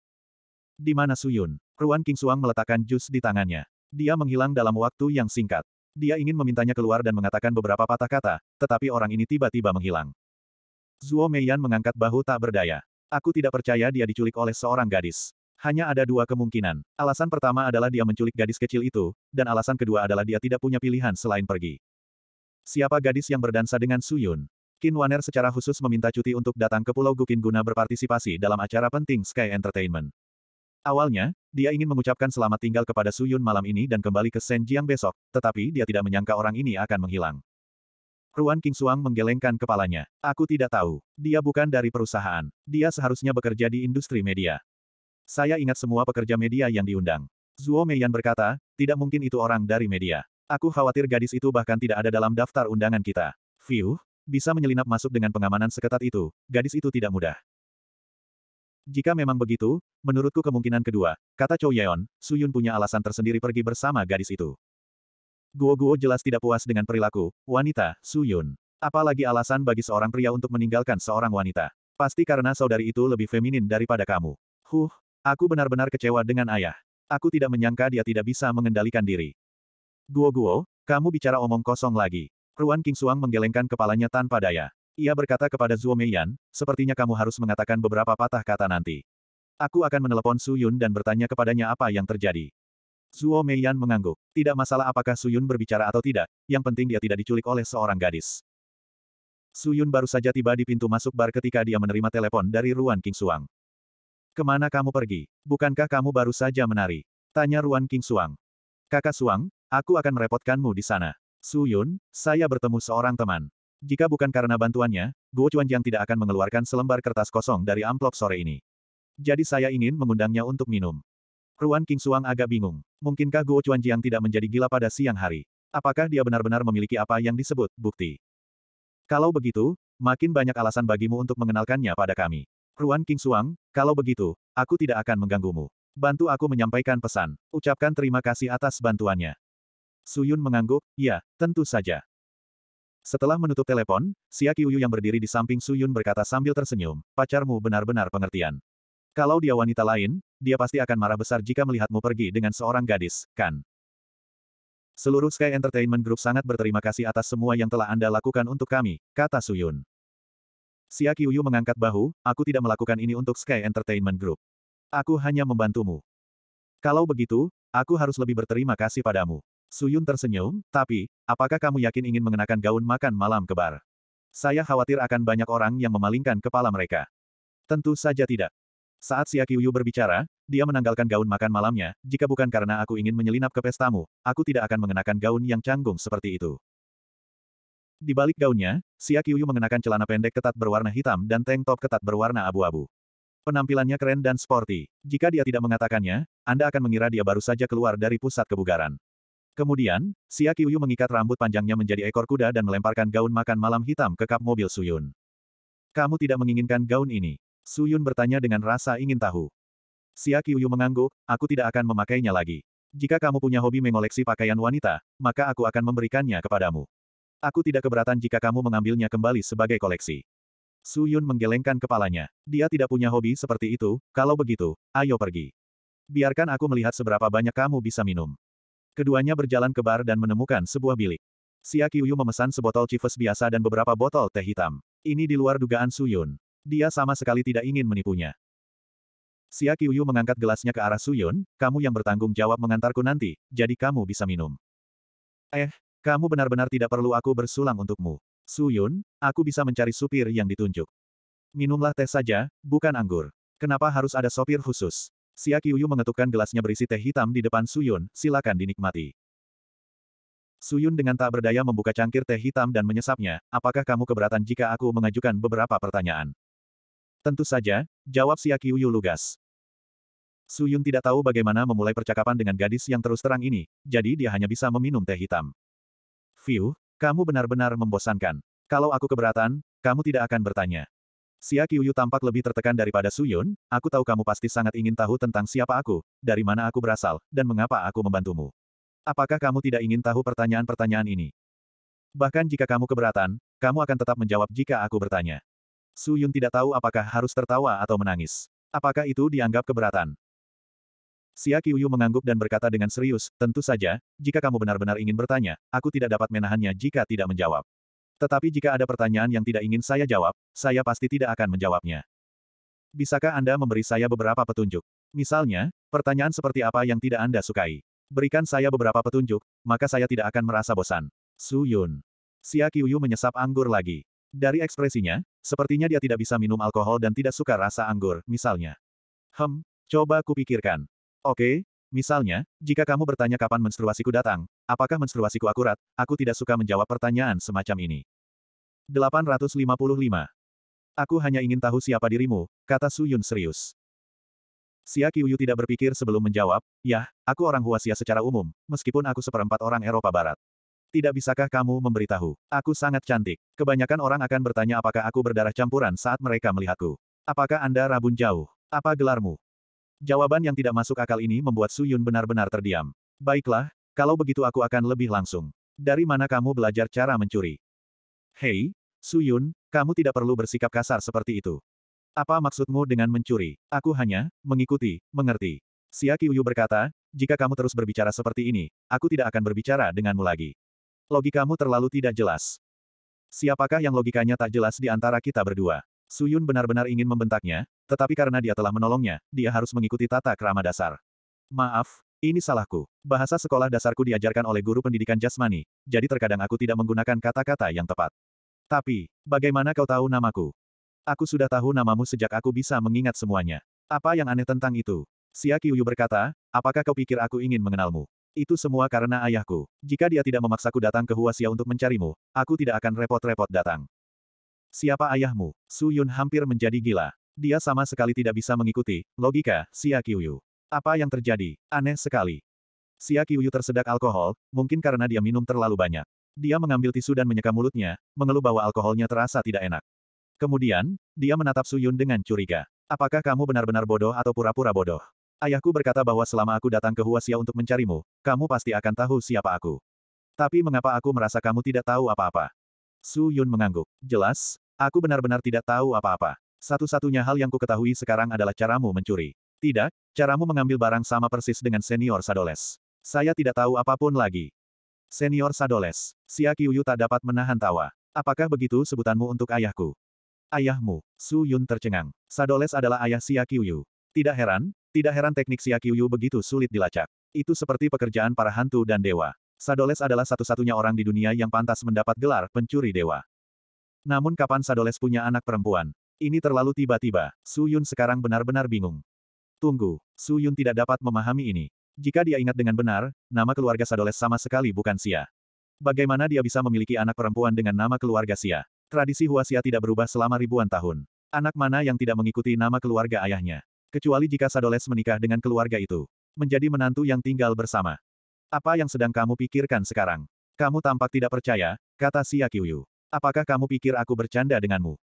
Di mana Su Yun? Ruan King Suang meletakkan jus di tangannya. Dia menghilang dalam waktu yang singkat. Dia ingin memintanya keluar dan mengatakan beberapa patah kata, tetapi orang ini tiba-tiba menghilang. Zhuo Meiyan mengangkat bahu tak berdaya. Aku tidak percaya dia diculik oleh seorang gadis. Hanya ada dua kemungkinan. Alasan pertama adalah dia menculik gadis kecil itu, dan alasan kedua adalah dia tidak punya pilihan selain pergi. Siapa gadis yang berdansa dengan Su Yun? Qin Waner secara khusus meminta cuti untuk datang ke Pulau Gukin guna berpartisipasi dalam acara penting Sky Entertainment. Awalnya, dia ingin mengucapkan selamat tinggal kepada Yun malam ini dan kembali ke Senjiang besok, tetapi dia tidak menyangka orang ini akan menghilang. Ruan King Suang menggelengkan kepalanya. Aku tidak tahu. Dia bukan dari perusahaan. Dia seharusnya bekerja di industri media. Saya ingat semua pekerja media yang diundang. Zuo Meiyan berkata, tidak mungkin itu orang dari media. Aku khawatir gadis itu bahkan tidak ada dalam daftar undangan kita. Fiuh, bisa menyelinap masuk dengan pengamanan seketat itu, gadis itu tidak mudah. Jika memang begitu, menurutku kemungkinan kedua, kata Chou Yeon, Yun punya alasan tersendiri pergi bersama gadis itu. Guo-guo jelas tidak puas dengan perilaku, wanita, Yun. Apalagi alasan bagi seorang pria untuk meninggalkan seorang wanita. Pasti karena saudari itu lebih feminin daripada kamu. Huh, aku benar-benar kecewa dengan ayah. Aku tidak menyangka dia tidak bisa mengendalikan diri. Guo-guo, kamu bicara omong kosong lagi. Ruan King Suang menggelengkan kepalanya tanpa daya. Ia berkata kepada Zhuo Meiyan, sepertinya kamu harus mengatakan beberapa patah kata nanti. Aku akan menelepon Su Yun dan bertanya kepadanya apa yang terjadi. Zhuo Meiyan mengangguk. Tidak masalah apakah Su Yun berbicara atau tidak, yang penting dia tidak diculik oleh seorang gadis. Su Yun baru saja tiba di pintu masuk bar ketika dia menerima telepon dari Ruan King Suang. Kemana kamu pergi? Bukankah kamu baru saja menari? Tanya Ruan King Suang. Kakak Suang, aku akan merepotkanmu di sana. Su Yun, saya bertemu seorang teman. Jika bukan karena bantuannya, Guo Chuanjiang tidak akan mengeluarkan selembar kertas kosong dari amplop sore ini. Jadi saya ingin mengundangnya untuk minum. Ruan King Suang agak bingung. Mungkinkah Guo Chuanjiang tidak menjadi gila pada siang hari? Apakah dia benar-benar memiliki apa yang disebut bukti? Kalau begitu, makin banyak alasan bagimu untuk mengenalkannya pada kami. Ruan King Suang, kalau begitu, aku tidak akan mengganggumu. Bantu aku menyampaikan pesan. Ucapkan terima kasih atas bantuannya. Suyun mengangguk, ya, tentu saja. Setelah menutup telepon, Xia Qiuyu yang berdiri di samping Suyun berkata sambil tersenyum, pacarmu benar-benar pengertian. Kalau dia wanita lain, dia pasti akan marah besar jika melihatmu pergi dengan seorang gadis, kan? Seluruh Sky Entertainment Group sangat berterima kasih atas semua yang telah Anda lakukan untuk kami, kata Suyun. Xia Qiuyu mengangkat bahu, aku tidak melakukan ini untuk Sky Entertainment Group. Aku hanya membantumu. Kalau begitu, aku harus lebih berterima kasih padamu. Suyun tersenyum, tapi, apakah kamu yakin ingin mengenakan gaun makan malam ke bar? Saya khawatir akan banyak orang yang memalingkan kepala mereka. Tentu saja tidak. Saat si Akiyu berbicara, dia menanggalkan gaun makan malamnya, jika bukan karena aku ingin menyelinap ke pestamu, aku tidak akan mengenakan gaun yang canggung seperti itu. Di balik gaunnya, si Akiyu mengenakan celana pendek ketat berwarna hitam dan tank top ketat berwarna abu-abu. Penampilannya keren dan sporty. Jika dia tidak mengatakannya, Anda akan mengira dia baru saja keluar dari pusat kebugaran. Kemudian, Xia Qiuyu mengikat rambut panjangnya menjadi ekor kuda dan melemparkan gaun makan malam hitam ke kap mobil Suyun. Kamu tidak menginginkan gaun ini? Suyun bertanya dengan rasa ingin tahu. Xia Qiuyu mengangguk, aku tidak akan memakainya lagi. Jika kamu punya hobi mengoleksi pakaian wanita, maka aku akan memberikannya kepadamu. Aku tidak keberatan jika kamu mengambilnya kembali sebagai koleksi. Suyun menggelengkan kepalanya. Dia tidak punya hobi seperti itu, kalau begitu, ayo pergi. Biarkan aku melihat seberapa banyak kamu bisa minum. Keduanya berjalan ke bar dan menemukan sebuah bilik. Xia Qiuyu memesan sebotol cifes biasa dan beberapa botol teh hitam. Ini di luar dugaan Suyun. Dia sama sekali tidak ingin menipunya. Xia Qiuyu mengangkat gelasnya ke arah Suyun, kamu yang bertanggung jawab mengantarku nanti, jadi kamu bisa minum. Eh, kamu benar-benar tidak perlu aku bersulang untukmu. Suyun, aku bisa mencari supir yang ditunjuk. Minumlah teh saja, bukan anggur. Kenapa harus ada sopir khusus? Xia Qiuyu mengetukkan gelasnya berisi teh hitam di depan Suyun, silakan dinikmati. Suyun dengan tak berdaya membuka cangkir teh hitam dan menyesapnya, apakah kamu keberatan jika aku mengajukan beberapa pertanyaan? Tentu saja, jawab Xia Qiuyu lugas. Suyun tidak tahu bagaimana memulai percakapan dengan gadis yang terus terang ini, jadi dia hanya bisa meminum teh hitam. Fiu, kamu benar-benar membosankan. Kalau aku keberatan, kamu tidak akan bertanya. Xia Qiuyu tampak lebih tertekan daripada Su Yun, aku tahu kamu pasti sangat ingin tahu tentang siapa aku, dari mana aku berasal, dan mengapa aku membantumu. Apakah kamu tidak ingin tahu pertanyaan-pertanyaan ini? Bahkan jika kamu keberatan, kamu akan tetap menjawab jika aku bertanya. Su Yun tidak tahu apakah harus tertawa atau menangis. Apakah itu dianggap keberatan? Xia Qiuyu mengangguk dan berkata dengan serius, tentu saja, jika kamu benar-benar ingin bertanya, aku tidak dapat menahannya jika tidak menjawab. Tetapi jika ada pertanyaan yang tidak ingin saya jawab, saya pasti tidak akan menjawabnya. Bisakah Anda memberi saya beberapa petunjuk? Misalnya, pertanyaan seperti apa yang tidak Anda sukai? Berikan saya beberapa petunjuk, maka saya tidak akan merasa bosan. Su Yun. Xia Qiuyu menyesap anggur lagi. Dari ekspresinya, sepertinya dia tidak bisa minum alkohol dan tidak suka rasa anggur, misalnya. Hem, coba kupikirkan. Oke, Misalnya, jika kamu bertanya kapan menstruasiku datang, apakah menstruasiku akurat, aku tidak suka menjawab pertanyaan semacam ini. 855. Aku hanya ingin tahu siapa dirimu, kata Su Yun serius. Xia Qiuyu tidak berpikir sebelum menjawab, Yah, aku orang Huasia secara umum, meskipun aku seperempat orang Eropa Barat. Tidak bisakah kamu memberitahu? Aku sangat cantik. Kebanyakan orang akan bertanya apakah aku berdarah campuran saat mereka melihatku. Apakah Anda rabun jauh? Apa gelarmu? Jawaban yang tidak masuk akal ini membuat Su Yun benar-benar terdiam. Baiklah, kalau begitu aku akan lebih langsung. Dari mana kamu belajar cara mencuri? Hei, Su Yun, kamu tidak perlu bersikap kasar seperti itu. Apa maksudmu dengan mencuri? Aku hanya mengikuti, mengerti. Xia Qiyu berkata, jika kamu terus berbicara seperti ini, aku tidak akan berbicara denganmu lagi. Logikamu terlalu tidak jelas. Siapakah yang logikanya tak jelas di antara kita berdua? Suyun benar-benar ingin membentaknya, tetapi karena dia telah menolongnya, dia harus mengikuti tata kerama dasar. Maaf, ini salahku. Bahasa sekolah dasarku diajarkan oleh guru pendidikan jasmani, jadi terkadang aku tidak menggunakan kata-kata yang tepat. Tapi, bagaimana kau tahu namaku? Aku sudah tahu namamu sejak aku bisa mengingat semuanya. Apa yang aneh tentang itu? Xia Qiyu berkata, apakah kau pikir aku ingin mengenalmu? Itu semua karena ayahku. Jika dia tidak memaksaku datang ke Huasia untuk mencarimu, aku tidak akan repot-repot datang. Siapa ayahmu? Su Yun hampir menjadi gila. Dia sama sekali tidak bisa mengikuti logika Xia Qiuyu. Apa yang terjadi? Aneh sekali. Xia Qiuyu tersedak alkohol, mungkin karena dia minum terlalu banyak. Dia mengambil tisu dan menyeka mulutnya, mengeluh bahwa alkoholnya terasa tidak enak. Kemudian, dia menatap Su Yun dengan curiga. Apakah kamu benar-benar bodoh atau pura-pura bodoh? Ayahku berkata bahwa selama aku datang ke Huasia untuk mencarimu, kamu pasti akan tahu siapa aku. Tapi mengapa aku merasa kamu tidak tahu apa-apa? Su Yun mengangguk. Jelas, aku benar-benar tidak tahu apa-apa. Satu-satunya hal yang ku ketahui sekarang adalah caramu mencuri. Tidak, caramu mengambil barang sama persis dengan senior Sadoles. Saya tidak tahu apapun lagi. Senior Sadoles, si Akiuyu tak dapat menahan tawa. Apakah begitu sebutanmu untuk ayahku? Ayahmu, Su Yun tercengang. Sadoles adalah ayah si Akiuyu. Tidak heran, tidak heran teknik si Akiuyu begitu sulit dilacak. Itu seperti pekerjaan para hantu dan dewa. Sadoles adalah satu-satunya orang di dunia yang pantas mendapat gelar pencuri dewa. Namun kapan Sadoles punya anak perempuan? Ini terlalu tiba-tiba. Su Yun sekarang benar-benar bingung. Tunggu, Su Yun tidak dapat memahami ini. Jika dia ingat dengan benar, nama keluarga Sadoles sama sekali bukan Sia. Bagaimana dia bisa memiliki anak perempuan dengan nama keluarga Sia? Tradisi Huasia tidak berubah selama ribuan tahun. Anak mana yang tidak mengikuti nama keluarga ayahnya? Kecuali jika Sadoles menikah dengan keluarga itu. Menjadi menantu yang tinggal bersama. Apa yang sedang kamu pikirkan sekarang? Kamu tampak tidak percaya, kata Xia Qiuyu. Apakah kamu pikir aku bercanda denganmu?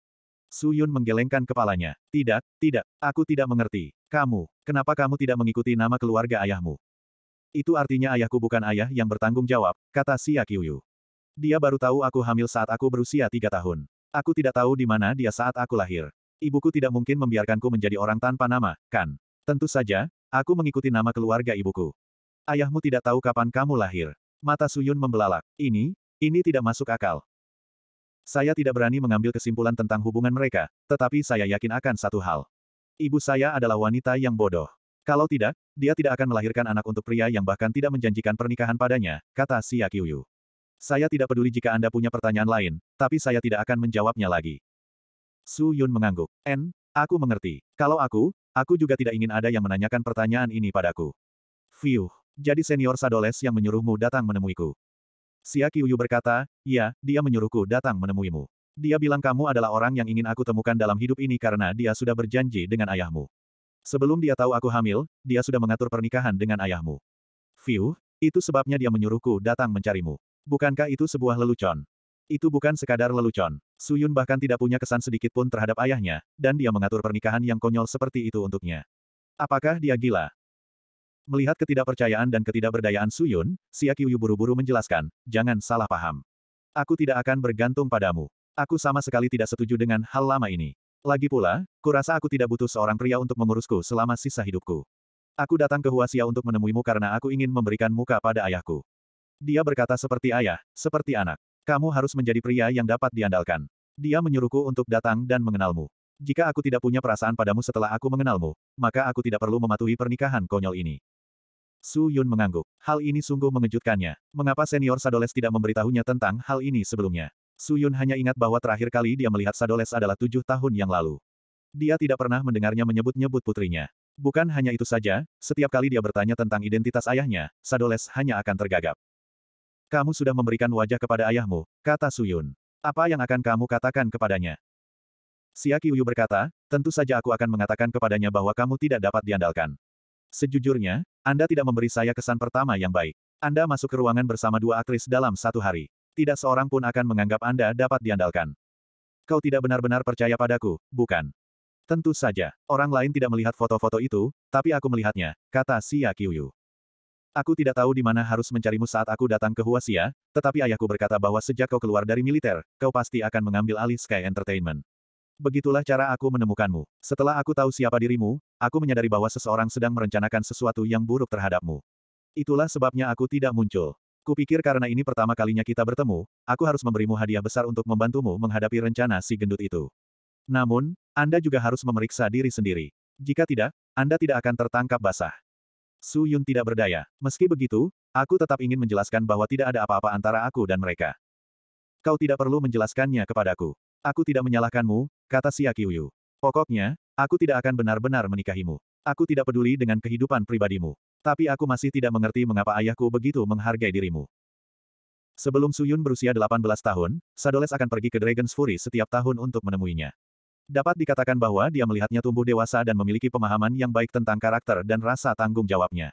Su Yun menggelengkan kepalanya. Tidak, tidak, aku tidak mengerti. Kamu, kenapa kamu tidak mengikuti nama keluarga ayahmu? Itu artinya ayahku bukan ayah yang bertanggung jawab, kata Xia Qiuyu. Dia baru tahu aku hamil saat aku berusia tiga tahun. Aku tidak tahu di mana dia saat aku lahir. Ibuku tidak mungkin membiarkanku menjadi orang tanpa nama, kan? Tentu saja, aku mengikuti nama keluarga ibuku. Ayahmu tidak tahu kapan kamu lahir. Mata Suyun membelalak. Ini, ini tidak masuk akal. Saya tidak berani mengambil kesimpulan tentang hubungan mereka, tetapi saya yakin akan satu hal. Ibu saya adalah wanita yang bodoh. Kalau tidak, dia tidak akan melahirkan anak untuk pria yang bahkan tidak menjanjikan pernikahan padanya, kata si Yakiyu. Saya tidak peduli jika Anda punya pertanyaan lain, tapi saya tidak akan menjawabnya lagi. Su Yun mengangguk. En, aku mengerti. Kalau aku, aku juga tidak ingin ada yang menanyakan pertanyaan ini padaku. Fiuh. Jadi senior Sadoles yang menyuruhmu datang menemuiku. Xia Qiuyu berkata, "Ya, dia menyuruhku datang menemuimu. Dia bilang kamu adalah orang yang ingin aku temukan dalam hidup ini karena dia sudah berjanji dengan ayahmu. Sebelum dia tahu aku hamil, dia sudah mengatur pernikahan dengan ayahmu. Fiu, itu sebabnya dia menyuruhku datang mencarimu. Bukankah itu sebuah lelucon? Itu bukan sekadar lelucon. Suyun bahkan tidak punya kesan sedikit pun terhadap ayahnya, dan dia mengatur pernikahan yang konyol seperti itu untuknya. Apakah dia gila? Melihat ketidakpercayaan dan ketidakberdayaan Suyun, Qiuyu buru-buru menjelaskan, jangan salah paham. Aku tidak akan bergantung padamu. Aku sama sekali tidak setuju dengan hal lama ini. Lagi pula, kurasa aku tidak butuh seorang pria untuk mengurusku selama sisa hidupku. Aku datang ke Huasia untuk menemuimu karena aku ingin memberikan muka pada ayahku. Dia berkata seperti ayah, seperti anak. Kamu harus menjadi pria yang dapat diandalkan. Dia menyuruhku untuk datang dan mengenalmu. Jika aku tidak punya perasaan padamu setelah aku mengenalmu, maka aku tidak perlu mematuhi pernikahan konyol ini. Su Yun mengangguk. Hal ini sungguh mengejutkannya. Mengapa senior Sadoles tidak memberitahunya tentang hal ini sebelumnya? Su Yun hanya ingat bahwa terakhir kali dia melihat Sadoles adalah tujuh tahun yang lalu. Dia tidak pernah mendengarnya menyebut-nyebut putrinya. Bukan hanya itu saja, setiap kali dia bertanya tentang identitas ayahnya, Sadoles hanya akan tergagap. Kamu sudah memberikan wajah kepada ayahmu, kata Su Yun. Apa yang akan kamu katakan kepadanya? Siaki Uyu berkata, tentu saja aku akan mengatakan kepadanya bahwa kamu tidak dapat diandalkan. Sejujurnya, Anda tidak memberi saya kesan pertama yang baik. Anda masuk ke ruangan bersama dua aktris dalam satu hari. Tidak seorang pun akan menganggap Anda dapat diandalkan. Kau tidak benar-benar percaya padaku, bukan? Tentu saja, orang lain tidak melihat foto-foto itu, tapi aku melihatnya, kata Xia Qiuyu. Aku tidak tahu di mana harus mencarimu saat aku datang ke Huasia, tetapi ayahku berkata bahwa sejak kau keluar dari militer, kau pasti akan mengambil alih Sky Entertainment. Begitulah cara aku menemukanmu. Setelah aku tahu siapa dirimu, aku menyadari bahwa seseorang sedang merencanakan sesuatu yang buruk terhadapmu. Itulah sebabnya aku tidak muncul. Kupikir karena ini pertama kalinya kita bertemu, aku harus memberimu hadiah besar untuk membantumu menghadapi rencana si gendut itu. Namun, Anda juga harus memeriksa diri sendiri. Jika tidak, Anda tidak akan tertangkap basah. Su Yun tidak berdaya. Meski begitu, aku tetap ingin menjelaskan bahwa tidak ada apa-apa antara aku dan mereka. Kau tidak perlu menjelaskannya kepadaku. Aku tidak menyalahkanmu, kata si Qiuyu. Pokoknya, aku tidak akan benar-benar menikahimu. Aku tidak peduli dengan kehidupan pribadimu. Tapi aku masih tidak mengerti mengapa ayahku begitu menghargai dirimu. Sebelum Suyun berusia 18 tahun, Sadoles akan pergi ke Dragon's Fury setiap tahun untuk menemuinya. Dapat dikatakan bahwa dia melihatnya tumbuh dewasa dan memiliki pemahaman yang baik tentang karakter dan rasa tanggung jawabnya.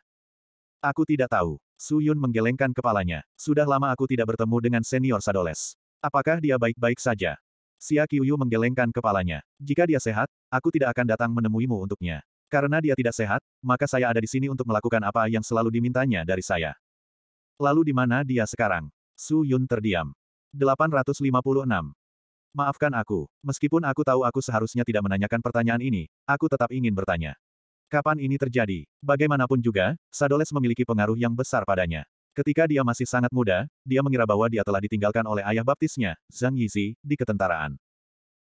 Aku tidak tahu. Suyun menggelengkan kepalanya. Sudah lama aku tidak bertemu dengan senior Sadoles. Apakah dia baik-baik saja? Xia Qiuyu menggelengkan kepalanya. Jika dia sehat, aku tidak akan datang menemuimu untuknya. Karena dia tidak sehat, maka saya ada di sini untuk melakukan apa yang selalu dimintanya dari saya. Lalu di mana dia sekarang? Su Yun terdiam. 856. Maafkan aku. Meskipun aku tahu aku seharusnya tidak menanyakan pertanyaan ini, aku tetap ingin bertanya. Kapan ini terjadi? Bagaimanapun juga, Sadoles memiliki pengaruh yang besar padanya. Ketika dia masih sangat muda, dia mengira bahwa dia telah ditinggalkan oleh ayah baptisnya, Zhang Yizi, di ketentaraan.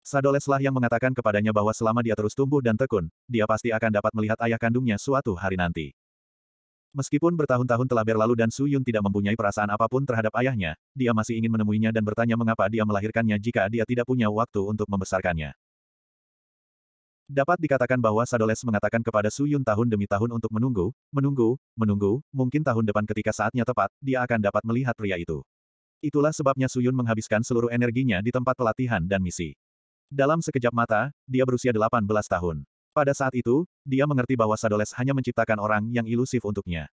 Sadoleslah yang mengatakan kepadanya bahwa selama dia terus tumbuh dan tekun, dia pasti akan dapat melihat ayah kandungnya suatu hari nanti. Meskipun bertahun-tahun telah berlalu dan Su Yun tidak mempunyai perasaan apapun terhadap ayahnya, dia masih ingin menemuinya dan bertanya mengapa dia melahirkannya jika dia tidak punya waktu untuk membesarkannya. Dapat dikatakan bahwa Sadoles mengatakan kepada Su Yun tahun demi tahun untuk menunggu, menunggu, menunggu, mungkin tahun depan ketika saatnya tepat, dia akan dapat melihat pria itu. Itulah sebabnya Su Yun menghabiskan seluruh energinya di tempat pelatihan dan misi. Dalam sekejap mata, dia berusia 18 tahun. Pada saat itu, dia mengerti bahwa Sadoles hanya menciptakan orang yang ilusif untuknya.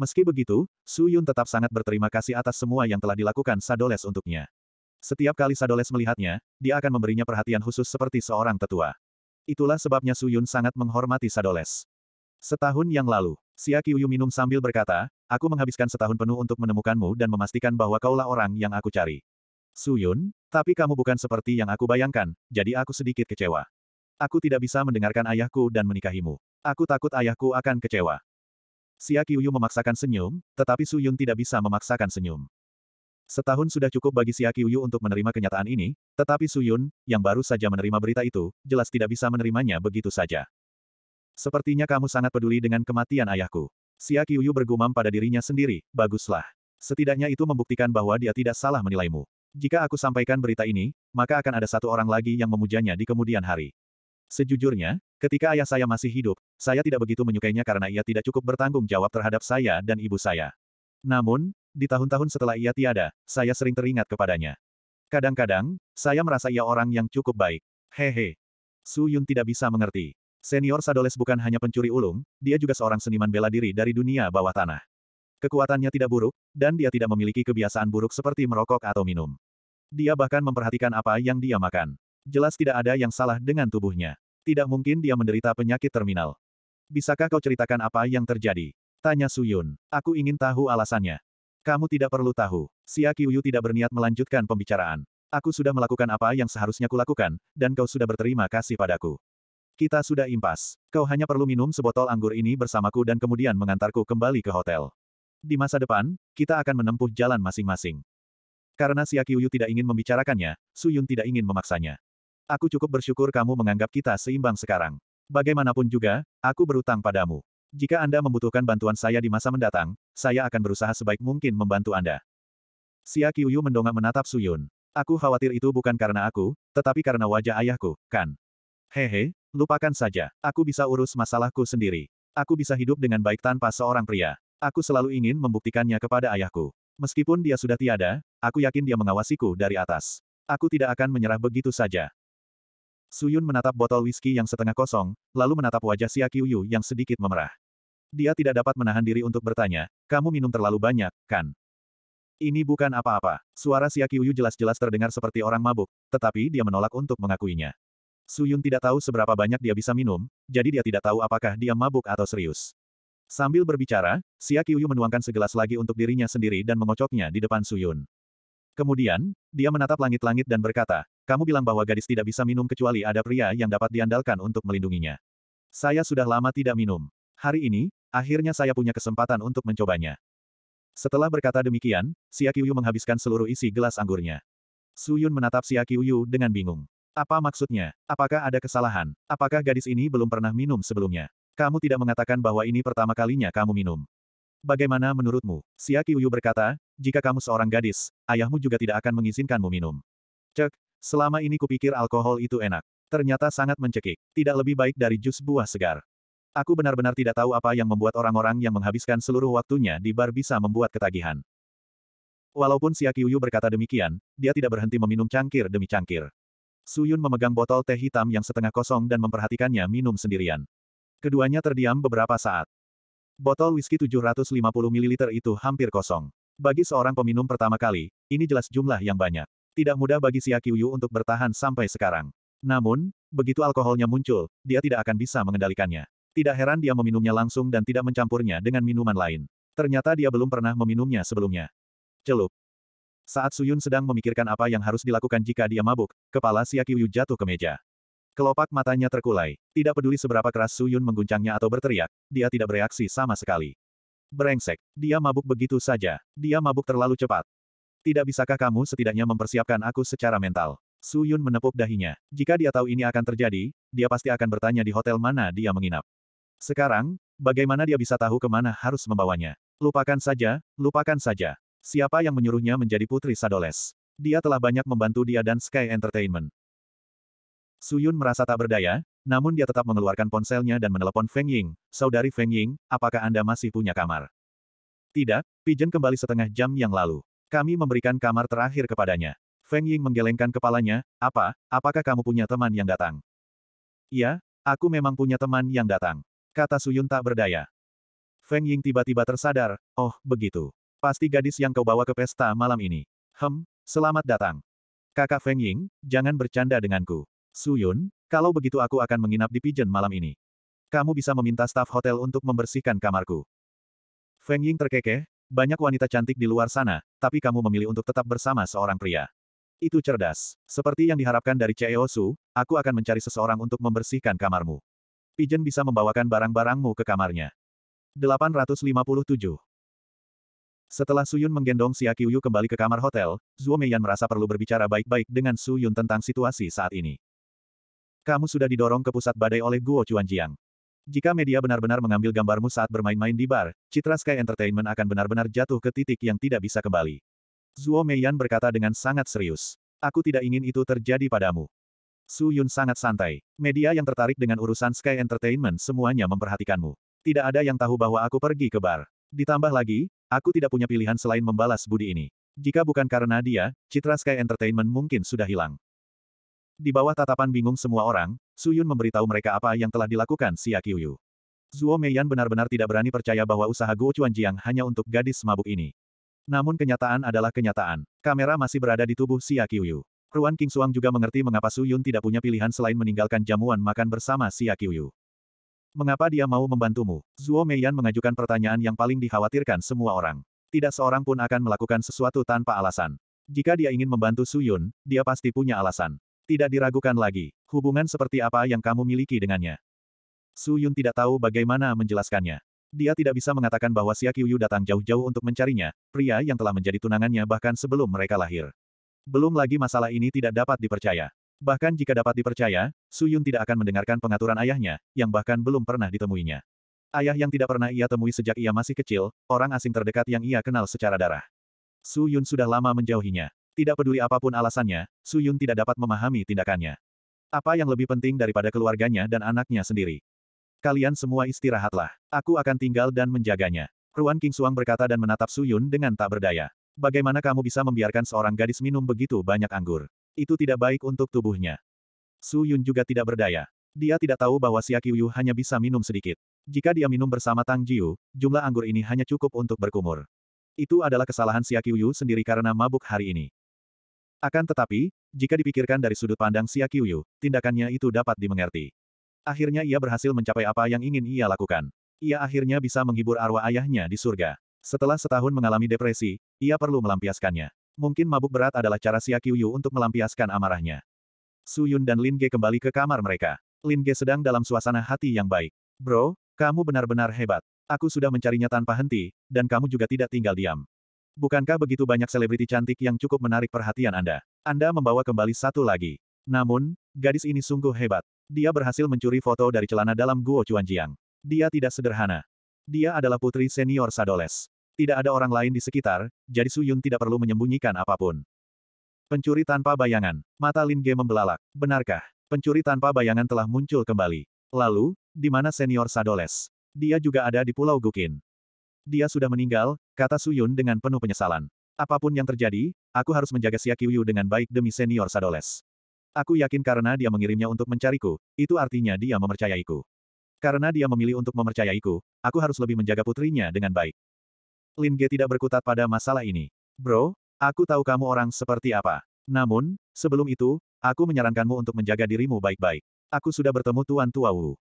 Meski begitu, Su Yun tetap sangat berterima kasih atas semua yang telah dilakukan Sadoles untuknya. Setiap kali Sadoles melihatnya, dia akan memberinya perhatian khusus seperti seorang tetua. Itulah sebabnya Suyun sangat menghormati Sadoles. Setahun yang lalu, Xia Qiuyu minum sambil berkata, aku menghabiskan setahun penuh untuk menemukanmu dan memastikan bahwa kaulah orang yang aku cari. Suyun, tapi kamu bukan seperti yang aku bayangkan, jadi aku sedikit kecewa. Aku tidak bisa mendengarkan ayahku dan menikahimu. Aku takut ayahku akan kecewa. Xia Qiuyu memaksakan senyum, tetapi Suyun tidak bisa memaksakan senyum. Setahun sudah cukup bagi si Akiuyu untuk menerima kenyataan ini, tetapi Suyun, yang baru saja menerima berita itu, jelas tidak bisa menerimanya begitu saja. Sepertinya kamu sangat peduli dengan kematian ayahku. Si Akiuyu bergumam pada dirinya sendiri, baguslah. Setidaknya itu membuktikan bahwa dia tidak salah menilaimu. Jika aku sampaikan berita ini, maka akan ada satu orang lagi yang memujanya di kemudian hari. Sejujurnya, ketika ayah saya masih hidup, saya tidak begitu menyukainya karena ia tidak cukup bertanggung jawab terhadap saya dan ibu saya. Namun, di tahun-tahun setelah ia tiada, saya sering teringat kepadanya. Kadang-kadang, saya merasa ia orang yang cukup baik. Hehe. Su Yun tidak bisa mengerti. Senior Sadoles bukan hanya pencuri ulung, dia juga seorang seniman bela diri dari dunia bawah tanah. Kekuatannya tidak buruk, dan dia tidak memiliki kebiasaan buruk seperti merokok atau minum. Dia bahkan memperhatikan apa yang dia makan. Jelas tidak ada yang salah dengan tubuhnya. Tidak mungkin dia menderita penyakit terminal. Bisakah kau ceritakan apa yang terjadi? Tanya Suyun. Aku ingin tahu alasannya. Kamu tidak perlu tahu. Xia Qiuyu tidak berniat melanjutkan pembicaraan. Aku sudah melakukan apa yang seharusnya kulakukan, dan kau sudah berterima kasih padaku. Kita sudah impas. Kau hanya perlu minum sebotol anggur ini bersamaku dan kemudian mengantarku kembali ke hotel. Di masa depan, kita akan menempuh jalan masing-masing. Karena Xia Qiuyu tidak ingin membicarakannya, Su Yun tidak ingin memaksanya. Aku cukup bersyukur kamu menganggap kita seimbang sekarang. Bagaimanapun juga, aku berutang padamu. Jika Anda membutuhkan bantuan saya di masa mendatang, saya akan berusaha sebaik mungkin membantu Anda. Xia Qiuyu mendongak menatap Suyun. Aku khawatir itu bukan karena aku, tetapi karena wajah ayahku, kan? Hehe, lupakan saja. Aku bisa urus masalahku sendiri. Aku bisa hidup dengan baik tanpa seorang pria. Aku selalu ingin membuktikannya kepada ayahku. Meskipun dia sudah tiada, aku yakin dia mengawasiku dari atas. Aku tidak akan menyerah begitu saja. Suyun menatap botol whisky yang setengah kosong, lalu menatap wajah Xia Qiuyu yang sedikit memerah. Dia tidak dapat menahan diri untuk bertanya, kamu minum terlalu banyak, kan? Ini bukan apa-apa. Suara Siakiuyu jelas-jelas terdengar seperti orang mabuk, tetapi dia menolak untuk mengakuinya. Suyun tidak tahu seberapa banyak dia bisa minum, jadi dia tidak tahu apakah dia mabuk atau serius. Sambil berbicara, Siakiuyu menuangkan segelas lagi untuk dirinya sendiri dan mengocoknya di depan Suyun. Kemudian, dia menatap langit-langit dan berkata, kamu bilang bahwa gadis tidak bisa minum kecuali ada pria yang dapat diandalkan untuk melindunginya. Saya sudah lama tidak minum. Hari ini, akhirnya saya punya kesempatan untuk mencobanya. Setelah berkata demikian, Xia menghabiskan seluruh isi gelas anggurnya. Su Yun menatap Xia dengan bingung. Apa maksudnya? Apakah ada kesalahan? Apakah gadis ini belum pernah minum sebelumnya? Kamu tidak mengatakan bahwa ini pertama kalinya kamu minum. Bagaimana menurutmu? Xia berkata, jika kamu seorang gadis, ayahmu juga tidak akan mengizinkanmu minum. Cek, selama ini kupikir alkohol itu enak. Ternyata sangat mencekik. Tidak lebih baik dari jus buah segar. Aku benar-benar tidak tahu apa yang membuat orang-orang yang menghabiskan seluruh waktunya di bar bisa membuat ketagihan. Walaupun Xia Qiuyu berkata demikian, dia tidak berhenti meminum cangkir demi cangkir. Suyun memegang botol teh hitam yang setengah kosong dan memperhatikannya minum sendirian. Keduanya terdiam beberapa saat. Botol whisky 750 ml itu hampir kosong. Bagi seorang peminum pertama kali, ini jelas jumlah yang banyak. Tidak mudah bagi Xia Qiuyu untuk bertahan sampai sekarang. Namun, begitu alkoholnya muncul, dia tidak akan bisa mengendalikannya. Tidak heran dia meminumnya langsung dan tidak mencampurnya dengan minuman lain. Ternyata dia belum pernah meminumnya sebelumnya. Celup. Saat Suyun sedang memikirkan apa yang harus dilakukan jika dia mabuk, kepala Siakiyu jatuh ke meja. Kelopak matanya terkulai. Tidak peduli seberapa keras Suyun mengguncangnya atau berteriak, dia tidak bereaksi sama sekali. Berengsek, dia mabuk begitu saja. Dia mabuk terlalu cepat. Tidak bisakah kamu setidaknya mempersiapkan aku secara mental? Suyun menepuk dahinya. Jika dia tahu ini akan terjadi, dia pasti akan bertanya di hotel mana dia menginap. Sekarang, bagaimana dia bisa tahu kemana harus membawanya? Lupakan saja, lupakan saja. Siapa yang menyuruhnya menjadi putri Sadoles? Dia telah banyak membantu dia dan Sky Entertainment. Suyun merasa tak berdaya, namun dia tetap mengeluarkan ponselnya dan menelepon Feng Ying. Saudari Feng Ying, apakah Anda masih punya kamar? Tidak, Pigeon kembali setengah jam yang lalu. Kami memberikan kamar terakhir kepadanya. Feng Ying menggelengkan kepalanya, apa, apakah kamu punya teman yang datang? Iya, aku memang punya teman yang datang. Kata Suyun tak berdaya. Feng Ying tiba-tiba tersadar, oh, begitu. Pasti gadis yang kau bawa ke pesta malam ini. Hem, selamat datang. Kakak Feng Ying, jangan bercanda denganku. Suyun, kalau begitu aku akan menginap di Pigeon malam ini. Kamu bisa meminta staf hotel untuk membersihkan kamarku. Feng Ying terkekeh, banyak wanita cantik di luar sana, tapi kamu memilih untuk tetap bersama seorang pria. Itu cerdas. Seperti yang diharapkan dari CEO Su, aku akan mencari seseorang untuk membersihkan kamarmu. Pigeon bisa membawakan barang-barangmu ke kamarnya. 857 Setelah Suyun menggendong Xia Qiuyu kembali ke kamar hotel, Zhuo Meiyan merasa perlu berbicara baik-baik dengan Suyun tentang situasi saat ini. Kamu sudah didorong ke pusat badai oleh Guo Chuanjiang. Jika media benar-benar mengambil gambarmu saat bermain-main di bar, citra Sky Entertainment akan benar-benar jatuh ke titik yang tidak bisa kembali. Zhuo Meiyan berkata dengan sangat serius. Aku tidak ingin itu terjadi padamu. Su Yun sangat santai. Media yang tertarik dengan urusan Sky Entertainment semuanya memperhatikanmu. Tidak ada yang tahu bahwa aku pergi ke bar. Ditambah lagi, aku tidak punya pilihan selain membalas budi ini. Jika bukan karena dia, citra Sky Entertainment mungkin sudah hilang. Di bawah tatapan bingung semua orang, Su Yun memberitahu mereka apa yang telah dilakukan si Akiyu. Zuo Meiyan benar-benar tidak berani percaya bahwa usaha Guo Chuanjiang hanya untuk gadis mabuk ini. Namun kenyataan adalah kenyataan. Kamera masih berada di tubuh si Akiyu. Ruan King Suang juga mengerti mengapa Su Yun tidak punya pilihan selain meninggalkan jamuan makan bersama si Yu. Mengapa dia mau membantumu? Zuo Meiyan mengajukan pertanyaan yang paling dikhawatirkan semua orang. Tidak seorang pun akan melakukan sesuatu tanpa alasan. Jika dia ingin membantu Su Yun, dia pasti punya alasan. Tidak diragukan lagi, hubungan seperti apa yang kamu miliki dengannya. Su Yun tidak tahu bagaimana menjelaskannya. Dia tidak bisa mengatakan bahwa Xia Qiuyu datang jauh-jauh untuk mencarinya, pria yang telah menjadi tunangannya bahkan sebelum mereka lahir. Belum lagi masalah ini tidak dapat dipercaya. Bahkan jika dapat dipercaya, Su Yun tidak akan mendengarkan pengaturan ayahnya, yang bahkan belum pernah ditemuinya. Ayah yang tidak pernah ia temui sejak ia masih kecil, orang asing terdekat yang ia kenal secara darah. Su Yun sudah lama menjauhinya. Tidak peduli apapun alasannya, Su Yun tidak dapat memahami tindakannya. Apa yang lebih penting daripada keluarganya dan anaknya sendiri? Kalian semua istirahatlah. Aku akan tinggal dan menjaganya. Ruan King Suang berkata dan menatap Su Yun dengan tak berdaya. Bagaimana kamu bisa membiarkan seorang gadis minum begitu banyak anggur? Itu tidak baik untuk tubuhnya. Su Yun juga tidak berdaya. Dia tidak tahu bahwa si Akiyu hanya bisa minum sedikit. Jika dia minum bersama Tang Jiu, jumlah anggur ini hanya cukup untuk berkumur. Itu adalah kesalahan si Akiyu sendiri karena mabuk hari ini. Akan tetapi, jika dipikirkan dari sudut pandang si Akiyu, tindakannya itu dapat dimengerti. Akhirnya ia berhasil mencapai apa yang ingin ia lakukan. Ia akhirnya bisa menghibur arwah ayahnya di surga. Setelah setahun mengalami depresi, ia perlu melampiaskannya. Mungkin mabuk berat adalah cara Xia Qiuyu untuk melampiaskan amarahnya. Su Yun dan Lin Ge kembali ke kamar mereka. Lin Ge sedang dalam suasana hati yang baik. Bro, kamu benar-benar hebat. Aku sudah mencarinya tanpa henti, dan kamu juga tidak tinggal diam. Bukankah begitu banyak selebriti cantik yang cukup menarik perhatian Anda? Anda membawa kembali satu lagi. Namun, gadis ini sungguh hebat. Dia berhasil mencuri foto dari celana dalam Guo Chuanjiang. Dia tidak sederhana. Dia adalah putri senior Sadoles. Tidak ada orang lain di sekitar, jadi Su Yun tidak perlu menyembunyikan apapun. Pencuri tanpa bayangan. Mata Lin Ge membelalak. Benarkah? Pencuri tanpa bayangan telah muncul kembali. Lalu, di mana senior Sadoles? Dia juga ada di Pulau Gukin. Dia sudah meninggal, kata Su Yun dengan penuh penyesalan. Apapun yang terjadi, aku harus menjaga Xia Qiuyu dengan baik demi senior Sadoles. Aku yakin karena dia mengirimnya untuk mencariku, itu artinya dia memercayaiku. Karena dia memilih untuk memercayaiku, aku harus lebih menjaga putrinya dengan baik. Lin Ge tidak berkutat pada masalah ini. Bro, aku tahu kamu orang seperti apa. Namun, sebelum itu, aku menyarankanmu untuk menjaga dirimu baik-baik. Aku sudah bertemu Tuan Tua Wu.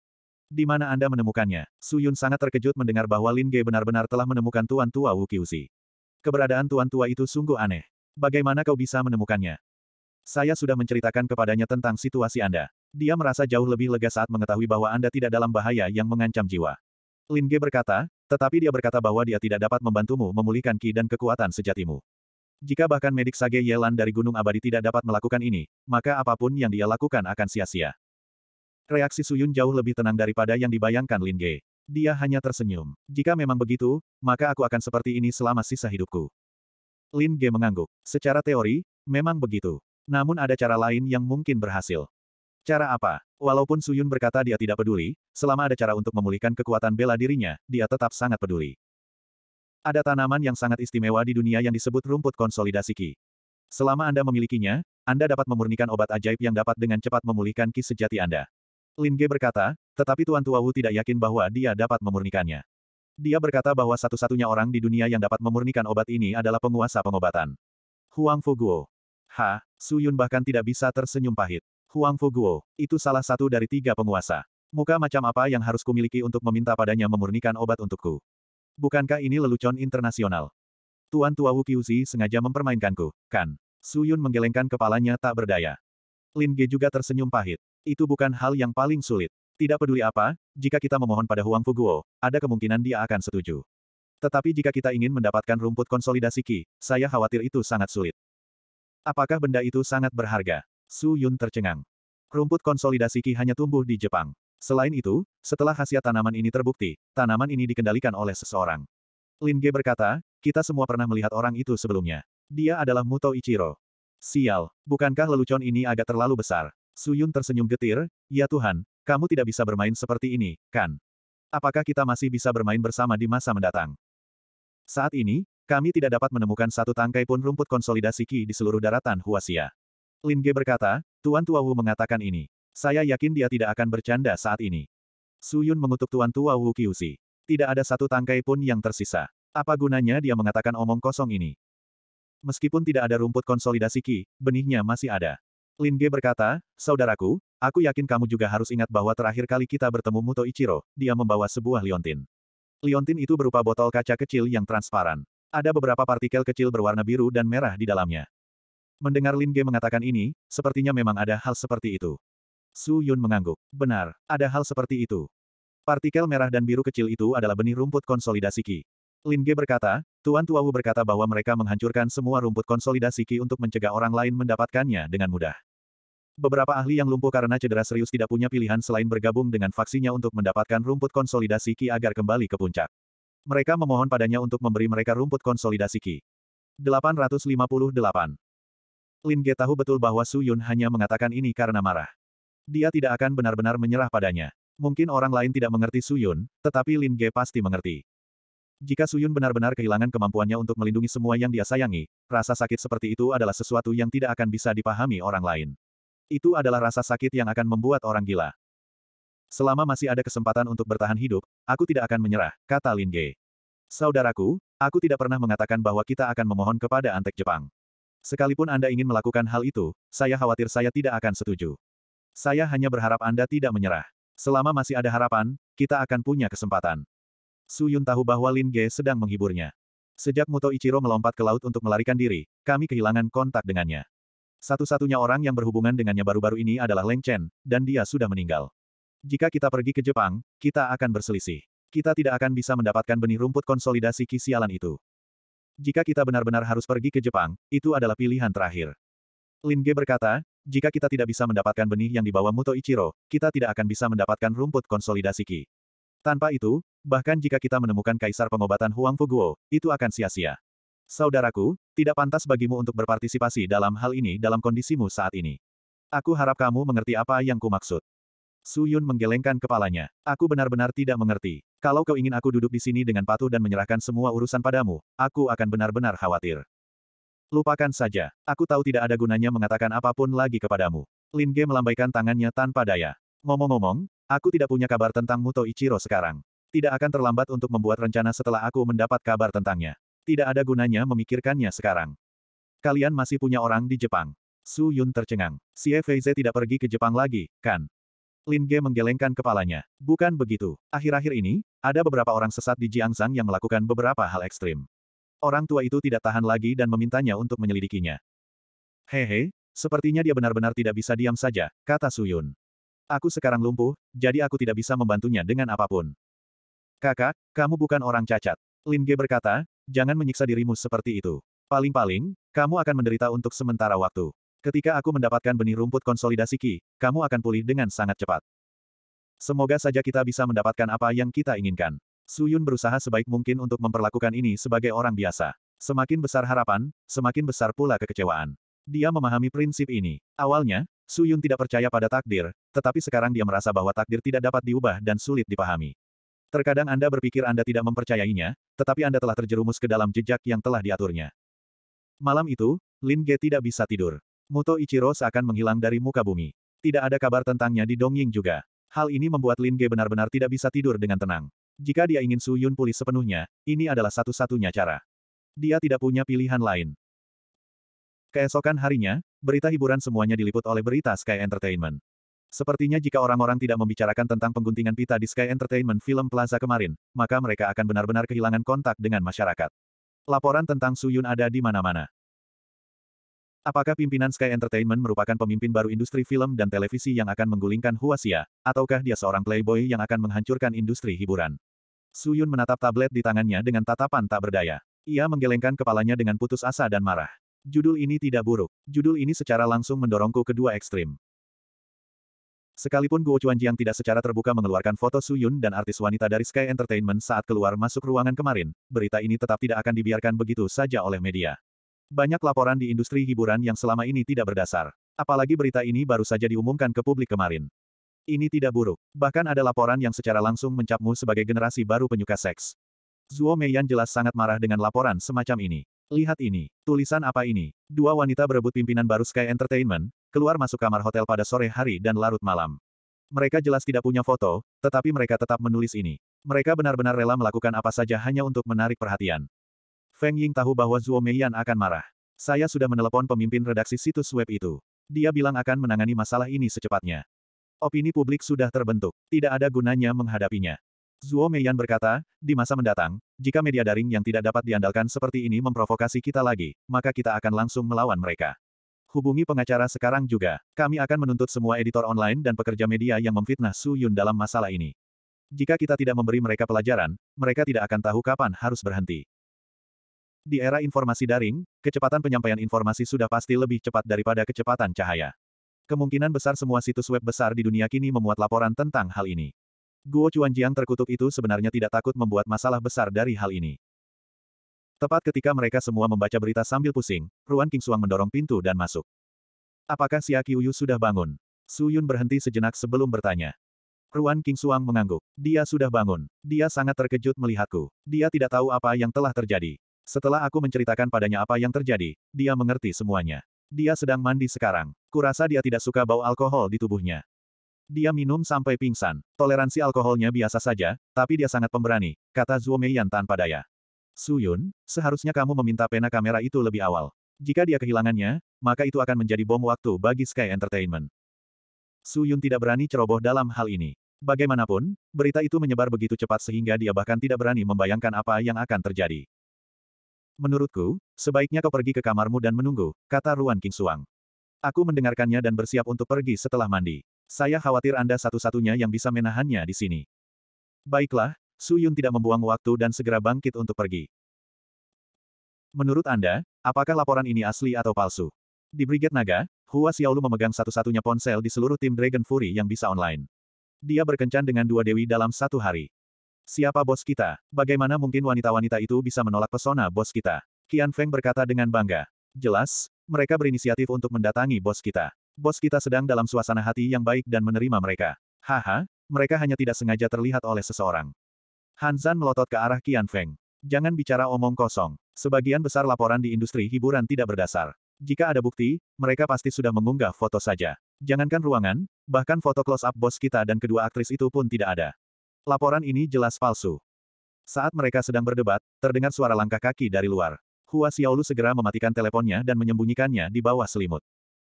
Di mana Anda menemukannya? Su Yun sangat terkejut mendengar bahwa Lin Ge benar-benar telah menemukan Tuan Tua Wu Kiusi. Keberadaan Tuan Tua itu sungguh aneh. Bagaimana kau bisa menemukannya? Saya sudah menceritakan kepadanya tentang situasi Anda. Dia merasa jauh lebih lega saat mengetahui bahwa Anda tidak dalam bahaya yang mengancam jiwa. Lin Ge berkata, tetapi dia berkata bahwa dia tidak dapat membantumu memulihkan ki dan kekuatan sejatimu. Jika bahkan medik Sage Yelan dari Gunung Abadi tidak dapat melakukan ini, maka apapun yang dia lakukan akan sia-sia. Reaksi Suyun jauh lebih tenang daripada yang dibayangkan Lin Ge. Dia hanya tersenyum. Jika memang begitu, maka aku akan seperti ini selama sisa hidupku. Lin Ge mengangguk. Secara teori, memang begitu. Namun ada cara lain yang mungkin berhasil. Cara apa? Walaupun Suyun berkata dia tidak peduli, selama ada cara untuk memulihkan kekuatan bela dirinya, dia tetap sangat peduli. Ada tanaman yang sangat istimewa di dunia yang disebut rumput konsolidasi Ki. Selama Anda memilikinya, Anda dapat memurnikan obat ajaib yang dapat dengan cepat memulihkan Ki sejati Anda. Lin Ge berkata, tetapi Tuan Tua Wu tidak yakin bahwa dia dapat memurnikannya. Dia berkata bahwa satu-satunya orang di dunia yang dapat memurnikan obat ini adalah penguasa pengobatan. Huang Fuguo. Ha, Suyun bahkan tidak bisa tersenyum pahit. Huang Fuguo, itu salah satu dari tiga penguasa. Muka macam apa yang harus kumiliki untuk meminta padanya memurnikan obat untukku? Bukankah ini lelucon internasional? Tuan Tua Wu Qiuzi sengaja mempermainkanku, kan? Su Yun menggelengkan kepalanya tak berdaya. Lin Ge juga tersenyum pahit. Itu bukan hal yang paling sulit. Tidak peduli apa, jika kita memohon pada Huang Fuguo, ada kemungkinan dia akan setuju. Tetapi jika kita ingin mendapatkan rumput konsolidasi Qi, saya khawatir itu sangat sulit. Apakah benda itu sangat berharga? Su Yun tercengang. Rumput konsolidasi ki hanya tumbuh di Jepang. Selain itu, setelah khasiat tanaman ini terbukti, tanaman ini dikendalikan oleh seseorang. Lin Ge berkata, kita semua pernah melihat orang itu sebelumnya. Dia adalah Muto Ichiro. Sial, bukankah lelucon ini agak terlalu besar? Su Yun tersenyum getir, ya Tuhan, kamu tidak bisa bermain seperti ini, kan? Apakah kita masih bisa bermain bersama di masa mendatang? Saat ini, kami tidak dapat menemukan satu tangkai pun rumput konsolidasi Ki di seluruh daratan Huasia. Lin Ge berkata, Tuan Tua Wu mengatakan ini. Saya yakin dia tidak akan bercanda saat ini. Su Yun mengutuk Tuan Tua Wu Kiusi. Tidak ada satu tangkai pun yang tersisa. Apa gunanya dia mengatakan omong kosong ini? Meskipun tidak ada rumput konsolidasi Ki, benihnya masih ada. Lin Ge berkata, Saudaraku, aku yakin kamu juga harus ingat bahwa terakhir kali kita bertemu Muto Ichiro, dia membawa sebuah liontin. Liontin itu berupa botol kaca kecil yang transparan. Ada beberapa partikel kecil berwarna biru dan merah di dalamnya. Mendengar Lin Ge mengatakan ini, sepertinya memang ada hal seperti itu. Su Yun mengangguk. Benar, ada hal seperti itu. Partikel merah dan biru kecil itu adalah benih rumput konsolidasi Qi. Lin Ge berkata, Tuan Tuawu berkata bahwa mereka menghancurkan semua rumput konsolidasi Qi untuk mencegah orang lain mendapatkannya dengan mudah. Beberapa ahli yang lumpuh karena cedera serius tidak punya pilihan selain bergabung dengan faksinya untuk mendapatkan rumput konsolidasi Qi agar kembali ke puncak. Mereka memohon padanya untuk memberi mereka rumput konsolidasi Qi. 858 Lin Ge tahu betul bahwa Su Yun hanya mengatakan ini karena marah. Dia tidak akan benar-benar menyerah padanya. Mungkin orang lain tidak mengerti Su Yun, tetapi Lin Ge pasti mengerti. Jika Su Yun benar-benar kehilangan kemampuannya untuk melindungi semua yang dia sayangi, rasa sakit seperti itu adalah sesuatu yang tidak akan bisa dipahami orang lain. Itu adalah rasa sakit yang akan membuat orang gila. Selama masih ada kesempatan untuk bertahan hidup, aku tidak akan menyerah, kata Lin Ge. Saudaraku, aku tidak pernah mengatakan bahwa kita akan memohon kepada antek Jepang. Sekalipun Anda ingin melakukan hal itu, saya khawatir saya tidak akan setuju. Saya hanya berharap Anda tidak menyerah. Selama masih ada harapan, kita akan punya kesempatan. Su Yun tahu bahwa Lin Ge sedang menghiburnya. Sejak Muto Ichiro melompat ke laut untuk melarikan diri, kami kehilangan kontak dengannya. Satu-satunya orang yang berhubungan dengannya baru-baru ini adalah Leng Chen, dan dia sudah meninggal. Jika kita pergi ke Jepang, kita akan berselisih. Kita tidak akan bisa mendapatkan benih rumput konsolidasi kisialan itu jika kita benar-benar harus pergi ke Jepang, itu adalah pilihan terakhir. Lin Ge berkata, jika kita tidak bisa mendapatkan benih yang dibawa Muto Ichiro, kita tidak akan bisa mendapatkan rumput konsolidasi Ki. Tanpa itu, bahkan jika kita menemukan kaisar pengobatan Huang Fuguo, itu akan sia-sia. Saudaraku, tidak pantas bagimu untuk berpartisipasi dalam hal ini dalam kondisimu saat ini. Aku harap kamu mengerti apa yang kumaksud. Su Yun menggelengkan kepalanya. Aku benar-benar tidak mengerti. Kalau kau ingin aku duduk di sini dengan patuh dan menyerahkan semua urusan padamu, aku akan benar-benar khawatir. Lupakan saja. Aku tahu tidak ada gunanya mengatakan apapun lagi kepadamu. Lin Ge melambaikan tangannya tanpa daya. Ngomong-ngomong, aku tidak punya kabar tentang Muto Ichiro sekarang. Tidak akan terlambat untuk membuat rencana setelah aku mendapat kabar tentangnya. Tidak ada gunanya memikirkannya sekarang. Kalian masih punya orang di Jepang. Su Yun tercengang. Si Ze tidak pergi ke Jepang lagi, kan? Lin Ge menggelengkan kepalanya. Bukan begitu. Akhir-akhir ini, ada beberapa orang sesat di Jiang Jiangzang yang melakukan beberapa hal ekstrim. Orang tua itu tidak tahan lagi dan memintanya untuk menyelidikinya. Hehe, sepertinya dia benar-benar tidak bisa diam saja, kata Su Yun. Aku sekarang lumpuh, jadi aku tidak bisa membantunya dengan apapun. Kakak, kamu bukan orang cacat. Lin Ge berkata, jangan menyiksa dirimu seperti itu. Paling-paling, kamu akan menderita untuk sementara waktu. Ketika aku mendapatkan benih rumput konsolidasi Ki, kamu akan pulih dengan sangat cepat. Semoga saja kita bisa mendapatkan apa yang kita inginkan. Su Yun berusaha sebaik mungkin untuk memperlakukan ini sebagai orang biasa. Semakin besar harapan, semakin besar pula kekecewaan. Dia memahami prinsip ini. Awalnya, Su Yun tidak percaya pada takdir, tetapi sekarang dia merasa bahwa takdir tidak dapat diubah dan sulit dipahami. Terkadang Anda berpikir Anda tidak mempercayainya, tetapi Anda telah terjerumus ke dalam jejak yang telah diaturnya. Malam itu, Lin Ge tidak bisa tidur. Muto Ichiro seakan menghilang dari muka bumi. Tidak ada kabar tentangnya di Dongying juga. Hal ini membuat Lin Ge benar-benar tidak bisa tidur dengan tenang. Jika dia ingin Su Yun pulih sepenuhnya, ini adalah satu-satunya cara. Dia tidak punya pilihan lain. Keesokan harinya, berita hiburan semuanya diliput oleh berita Sky Entertainment. Sepertinya jika orang-orang tidak membicarakan tentang pengguntingan pita di Sky Entertainment Film Plaza kemarin, maka mereka akan benar-benar kehilangan kontak dengan masyarakat. Laporan tentang Suyun ada di mana-mana. Apakah pimpinan Sky Entertainment merupakan pemimpin baru industri film dan televisi yang akan menggulingkan Huasia, ataukah dia seorang playboy yang akan menghancurkan industri hiburan? Su Yun menatap tablet di tangannya dengan tatapan tak berdaya. Ia menggelengkan kepalanya dengan putus asa dan marah. Judul ini tidak buruk. Judul ini secara langsung mendorongku ke dua ekstrim. Sekalipun Guo Chuanjiang tidak secara terbuka mengeluarkan foto Su Yun dan artis wanita dari Sky Entertainment saat keluar masuk ruangan kemarin, berita ini tetap tidak akan dibiarkan begitu saja oleh media. Banyak laporan di industri hiburan yang selama ini tidak berdasar. Apalagi berita ini baru saja diumumkan ke publik kemarin. Ini tidak buruk. Bahkan ada laporan yang secara langsung mencapmu sebagai generasi baru penyuka seks. Zuo Meiyan jelas sangat marah dengan laporan semacam ini. Lihat ini. Tulisan apa ini? Dua wanita berebut pimpinan baru Sky Entertainment, keluar masuk kamar hotel pada sore hari dan larut malam. Mereka jelas tidak punya foto, tetapi mereka tetap menulis ini. Mereka benar-benar rela melakukan apa saja hanya untuk menarik perhatian. Feng Ying tahu bahwa Zhuo Meiyan akan marah. Saya sudah menelepon pemimpin redaksi situs web itu. Dia bilang akan menangani masalah ini secepatnya. Opini publik sudah terbentuk. Tidak ada gunanya menghadapinya. Zhuo Meiyan berkata, di masa mendatang, jika media daring yang tidak dapat diandalkan seperti ini memprovokasi kita lagi, maka kita akan langsung melawan mereka. Hubungi pengacara sekarang juga. Kami akan menuntut semua editor online dan pekerja media yang memfitnah Su Yun dalam masalah ini. Jika kita tidak memberi mereka pelajaran, mereka tidak akan tahu kapan harus berhenti. Di era informasi daring, kecepatan penyampaian informasi sudah pasti lebih cepat daripada kecepatan cahaya. Kemungkinan besar semua situs web besar di dunia kini memuat laporan tentang hal ini. Guo Chuanjiang terkutuk itu sebenarnya tidak takut membuat masalah besar dari hal ini. Tepat ketika mereka semua membaca berita sambil pusing, Ruan King Suang mendorong pintu dan masuk. Apakah si Uyu sudah bangun? Su Yun berhenti sejenak sebelum bertanya. Ruan King Suang mengangguk. Dia sudah bangun. Dia sangat terkejut melihatku. Dia tidak tahu apa yang telah terjadi. Setelah aku menceritakan padanya apa yang terjadi, dia mengerti semuanya. Dia sedang mandi sekarang. Kurasa dia tidak suka bau alkohol di tubuhnya. Dia minum sampai pingsan. Toleransi alkoholnya biasa saja, tapi dia sangat pemberani, kata Mei Meiyan tanpa daya. Suyun, seharusnya kamu meminta pena kamera itu lebih awal. Jika dia kehilangannya, maka itu akan menjadi bom waktu bagi Sky Entertainment. Suyun tidak berani ceroboh dalam hal ini. Bagaimanapun, berita itu menyebar begitu cepat sehingga dia bahkan tidak berani membayangkan apa yang akan terjadi. Menurutku, sebaiknya kau pergi ke kamarmu dan menunggu, kata Ruan King Suang. Aku mendengarkannya dan bersiap untuk pergi setelah mandi. Saya khawatir Anda satu-satunya yang bisa menahannya di sini. Baiklah, Su Yun tidak membuang waktu dan segera bangkit untuk pergi. Menurut Anda, apakah laporan ini asli atau palsu? Di Brigade Naga, Hua Xiaolu memegang satu-satunya ponsel di seluruh tim Dragon Fury yang bisa online. Dia berkencan dengan dua dewi dalam satu hari. Siapa bos kita? Bagaimana mungkin wanita-wanita itu bisa menolak pesona bos kita? Qian Feng berkata dengan bangga. Jelas, mereka berinisiatif untuk mendatangi bos kita. Bos kita sedang dalam suasana hati yang baik dan menerima mereka. Haha, mereka hanya tidak sengaja terlihat oleh seseorang. Han Zan melotot ke arah Qian Feng. Jangan bicara omong kosong. Sebagian besar laporan di industri hiburan tidak berdasar. Jika ada bukti, mereka pasti sudah mengunggah foto saja. Jangankan ruangan, bahkan foto close-up bos kita dan kedua aktris itu pun tidak ada. Laporan ini jelas palsu. Saat mereka sedang berdebat, terdengar suara langkah kaki dari luar. Hua Xiaolu segera mematikan teleponnya dan menyembunyikannya di bawah selimut.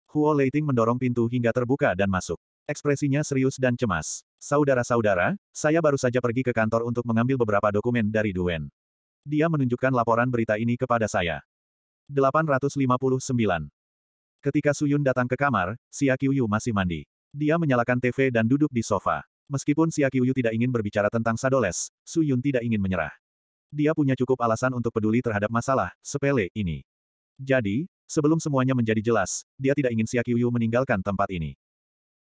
Huo Leiting mendorong pintu hingga terbuka dan masuk. Ekspresinya serius dan cemas. Saudara-saudara, saya baru saja pergi ke kantor untuk mengambil beberapa dokumen dari Duen. Dia menunjukkan laporan berita ini kepada saya. 859. Ketika Suyun datang ke kamar, Xia Qiuyu masih mandi. Dia menyalakan TV dan duduk di sofa. Meskipun Xia Qiuyu tidak ingin berbicara tentang Sadoles, Su Yun tidak ingin menyerah. Dia punya cukup alasan untuk peduli terhadap masalah sepele ini. Jadi, sebelum semuanya menjadi jelas, dia tidak ingin Xia Qiuyu meninggalkan tempat ini.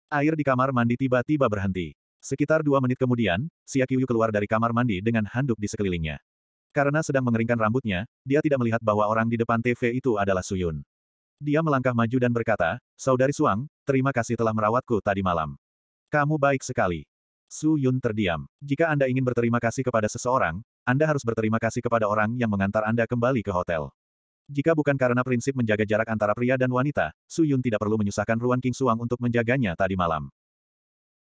Air di kamar mandi tiba-tiba berhenti. Sekitar dua menit kemudian, Xia Qiuyu keluar dari kamar mandi dengan handuk di sekelilingnya. Karena sedang mengeringkan rambutnya, dia tidak melihat bahwa orang di depan TV itu adalah Suyun. Dia melangkah maju dan berkata, Saudari Suang, terima kasih telah merawatku tadi malam. Kamu baik sekali. Su Yun terdiam. Jika Anda ingin berterima kasih kepada seseorang, Anda harus berterima kasih kepada orang yang mengantar Anda kembali ke hotel. Jika bukan karena prinsip menjaga jarak antara pria dan wanita, Su Yun tidak perlu menyusahkan Ruan King Suang untuk menjaganya tadi malam.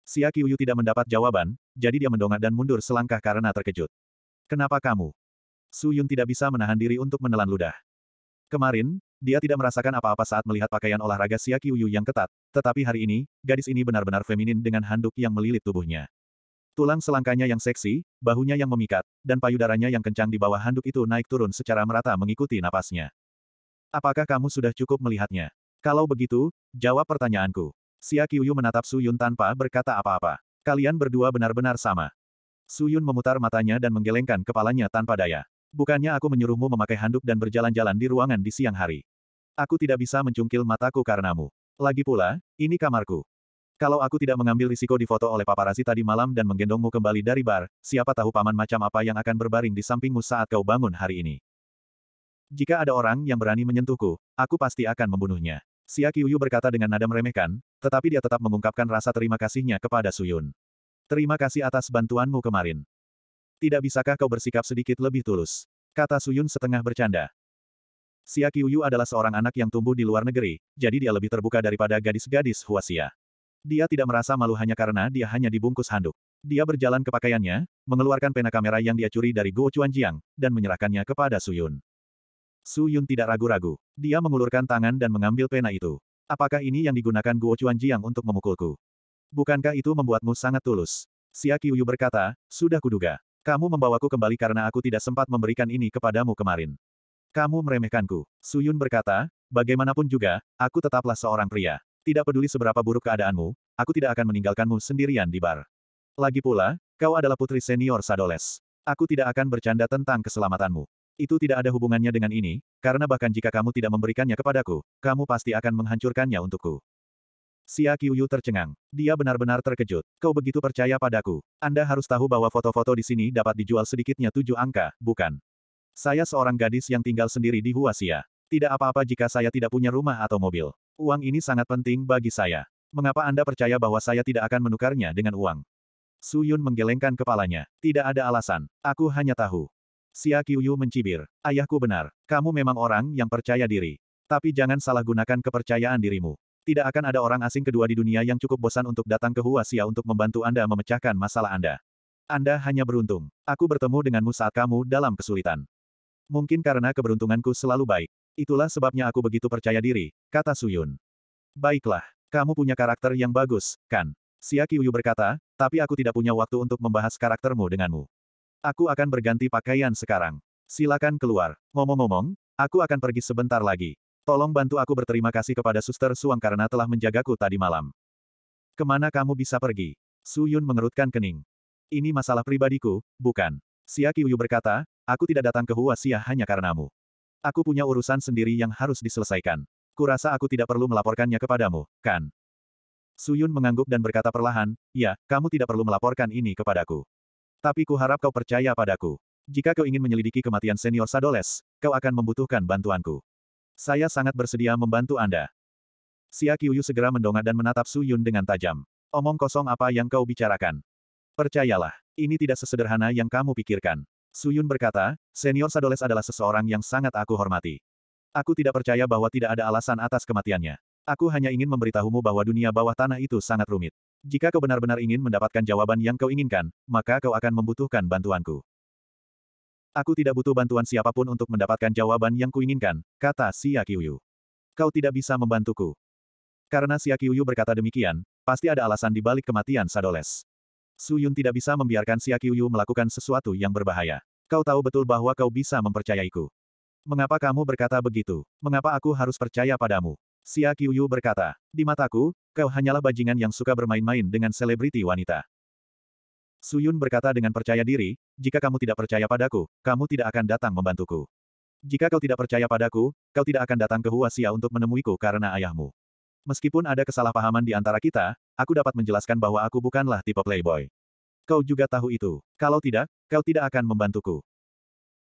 Xia Qiuyu tidak mendapat jawaban, jadi dia mendongak dan mundur selangkah karena terkejut. Kenapa kamu? Su Yun tidak bisa menahan diri untuk menelan ludah. Kemarin, dia tidak merasakan apa-apa saat melihat pakaian olahraga Xia Qiuyu yang ketat, tetapi hari ini, gadis ini benar-benar feminin dengan handuk yang melilit tubuhnya. Tulang selangkanya yang seksi, bahunya yang memikat, dan payudaranya yang kencang di bawah handuk itu naik turun secara merata mengikuti napasnya. Apakah kamu sudah cukup melihatnya? Kalau begitu, jawab pertanyaanku. Xia Qiuyu menatap Su Yun tanpa berkata apa-apa. Kalian berdua benar-benar sama. Su Yun memutar matanya dan menggelengkan kepalanya tanpa daya. Bukannya aku menyuruhmu memakai handuk dan berjalan-jalan di ruangan di siang hari. Aku tidak bisa mencungkil mataku karenamu. Lagi pula, ini kamarku. Kalau aku tidak mengambil risiko difoto oleh paparazi tadi malam dan menggendongmu kembali dari bar, siapa tahu paman macam apa yang akan berbaring di sampingmu saat kau bangun hari ini. Jika ada orang yang berani menyentuhku, aku pasti akan membunuhnya. Xia Qiuyu berkata dengan nada meremehkan, tetapi dia tetap mengungkapkan rasa terima kasihnya kepada Suyun. Terima kasih atas bantuanmu kemarin. Tidak bisakah kau bersikap sedikit lebih tulus? Kata Suyun setengah bercanda. Xia Qiuyu adalah seorang anak yang tumbuh di luar negeri, jadi dia lebih terbuka daripada gadis-gadis Huasia. Dia tidak merasa malu hanya karena dia hanya dibungkus handuk. Dia berjalan ke pakaiannya, mengeluarkan pena kamera yang dia curi dari Guo Chuanjiang, dan menyerahkannya kepada Su Yun. Su Yun tidak ragu-ragu. Dia mengulurkan tangan dan mengambil pena itu. Apakah ini yang digunakan Guo Chuanjiang untuk memukulku? Bukankah itu membuatmu sangat tulus? Xia Qiuyu berkata, sudah kuduga. Kamu membawaku kembali karena aku tidak sempat memberikan ini kepadamu kemarin. Kamu meremehkanku. Suyun berkata, bagaimanapun juga, aku tetaplah seorang pria. Tidak peduli seberapa buruk keadaanmu, aku tidak akan meninggalkanmu sendirian di bar. Lagi pula, kau adalah putri senior Sadoles. Aku tidak akan bercanda tentang keselamatanmu. Itu tidak ada hubungannya dengan ini, karena bahkan jika kamu tidak memberikannya kepadaku, kamu pasti akan menghancurkannya untukku. Xia Qiuyu tercengang. Dia benar-benar terkejut. Kau begitu percaya padaku. Anda harus tahu bahwa foto-foto di sini dapat dijual sedikitnya tujuh angka, bukan? Saya seorang gadis yang tinggal sendiri di Huasia. Tidak apa-apa jika saya tidak punya rumah atau mobil. Uang ini sangat penting bagi saya. Mengapa Anda percaya bahwa saya tidak akan menukarnya dengan uang? Su Yun menggelengkan kepalanya. Tidak ada alasan. Aku hanya tahu. Xia Qiuyu mencibir. Ayahku benar. Kamu memang orang yang percaya diri. Tapi jangan salah gunakan kepercayaan dirimu. Tidak akan ada orang asing kedua di dunia yang cukup bosan untuk datang ke Huasia untuk membantu Anda memecahkan masalah Anda. Anda hanya beruntung. Aku bertemu denganmu saat kamu dalam kesulitan. Mungkin karena keberuntunganku selalu baik. Itulah sebabnya aku begitu percaya diri, kata Suyun. Baiklah, kamu punya karakter yang bagus, kan? Siaki Uyu berkata, tapi aku tidak punya waktu untuk membahas karaktermu denganmu. Aku akan berganti pakaian sekarang. Silakan keluar. Ngomong-ngomong, aku akan pergi sebentar lagi. Tolong bantu aku berterima kasih kepada Suster Suang karena telah menjagaku tadi malam. Kemana kamu bisa pergi? Suyun mengerutkan kening. Ini masalah pribadiku, bukan? Siaki Uyu berkata, Aku tidak datang ke Huasia hanya karenamu. Aku punya urusan sendiri yang harus diselesaikan. Kurasa aku tidak perlu melaporkannya kepadamu, kan? Suyun mengangguk dan berkata perlahan, ya, kamu tidak perlu melaporkan ini kepadaku. Tapi ku harap kau percaya padaku. Jika kau ingin menyelidiki kematian senior Sadoles, kau akan membutuhkan bantuanku. Saya sangat bersedia membantu Anda. Xia Qiuyu segera mendongak dan menatap Suyun dengan tajam. Omong kosong apa yang kau bicarakan? Percayalah, ini tidak sesederhana yang kamu pikirkan. Suyun berkata, senior Sadoles adalah seseorang yang sangat aku hormati. Aku tidak percaya bahwa tidak ada alasan atas kematiannya. Aku hanya ingin memberitahumu bahwa dunia bawah tanah itu sangat rumit. Jika kau benar-benar ingin mendapatkan jawaban yang kau inginkan, maka kau akan membutuhkan bantuanku. Aku tidak butuh bantuan siapapun untuk mendapatkan jawaban yang kuinginkan, kata Xia Qiyu. Kau tidak bisa membantuku. Karena Xia Qiyu berkata demikian, pasti ada alasan di balik kematian Sadoles. Su Yun tidak bisa membiarkan Xia Qiuyu melakukan sesuatu yang berbahaya. Kau tahu betul bahwa kau bisa mempercayaiku. Mengapa kamu berkata begitu? Mengapa aku harus percaya padamu? Xia Qiuyu berkata, di mataku, kau hanyalah bajingan yang suka bermain-main dengan selebriti wanita. Su Yun berkata dengan percaya diri, jika kamu tidak percaya padaku, kamu tidak akan datang membantuku. Jika kau tidak percaya padaku, kau tidak akan datang ke Huasia untuk menemuiku karena ayahmu. Meskipun ada kesalahpahaman di antara kita, aku dapat menjelaskan bahwa aku bukanlah tipe playboy. Kau juga tahu itu. Kalau tidak, kau tidak akan membantuku.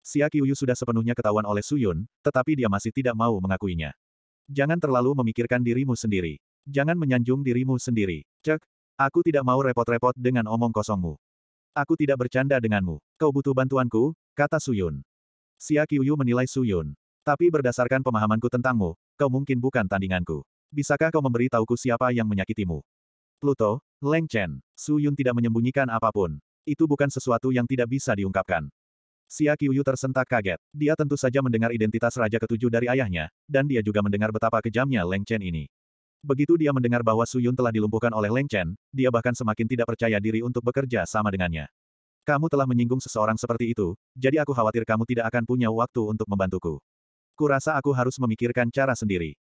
Xia Qiuyu sudah sepenuhnya ketahuan oleh Su Yun, tetapi dia masih tidak mau mengakuinya. Jangan terlalu memikirkan dirimu sendiri. Jangan menyanjung dirimu sendiri. Cek, aku tidak mau repot-repot dengan omong kosongmu. Aku tidak bercanda denganmu. Kau butuh bantuanku, kata Suyun. Xia Qiuyu menilai Su Yun, Tapi berdasarkan pemahamanku tentangmu, kau mungkin bukan tandinganku bisakah kau memberitahuku siapa yang menyakitimu? Pluto, Leng Chen, Su Yun tidak menyembunyikan apapun. Itu bukan sesuatu yang tidak bisa diungkapkan. Xia Qiuyu tersentak kaget. Dia tentu saja mendengar identitas Raja Ketujuh dari ayahnya, dan dia juga mendengar betapa kejamnya Leng Chen ini. Begitu dia mendengar bahwa Su Yun telah dilumpuhkan oleh Leng Chen, dia bahkan semakin tidak percaya diri untuk bekerja sama dengannya. Kamu telah menyinggung seseorang seperti itu, jadi aku khawatir kamu tidak akan punya waktu untuk membantuku. Kurasa aku harus memikirkan cara sendiri.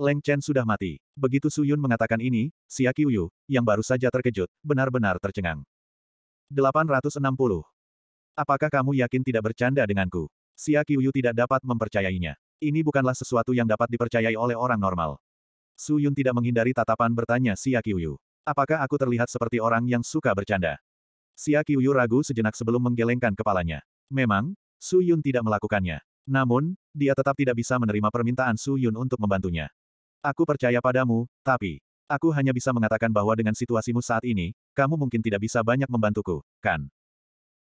Leng Chen sudah mati. Begitu Su Yun mengatakan ini, Xia Qiyu, yang baru saja terkejut, benar-benar tercengang. 860. Apakah kamu yakin tidak bercanda denganku? Xia Qiyu tidak dapat mempercayainya. Ini bukanlah sesuatu yang dapat dipercayai oleh orang normal. Su Yun tidak menghindari tatapan bertanya Xia Qiyu. Apakah aku terlihat seperti orang yang suka bercanda? Xia Qiyu ragu sejenak sebelum menggelengkan kepalanya. Memang, Su Yun tidak melakukannya. Namun, dia tetap tidak bisa menerima permintaan Su Yun untuk membantunya. Aku percaya padamu, tapi aku hanya bisa mengatakan bahwa dengan situasimu saat ini, kamu mungkin tidak bisa banyak membantuku, kan?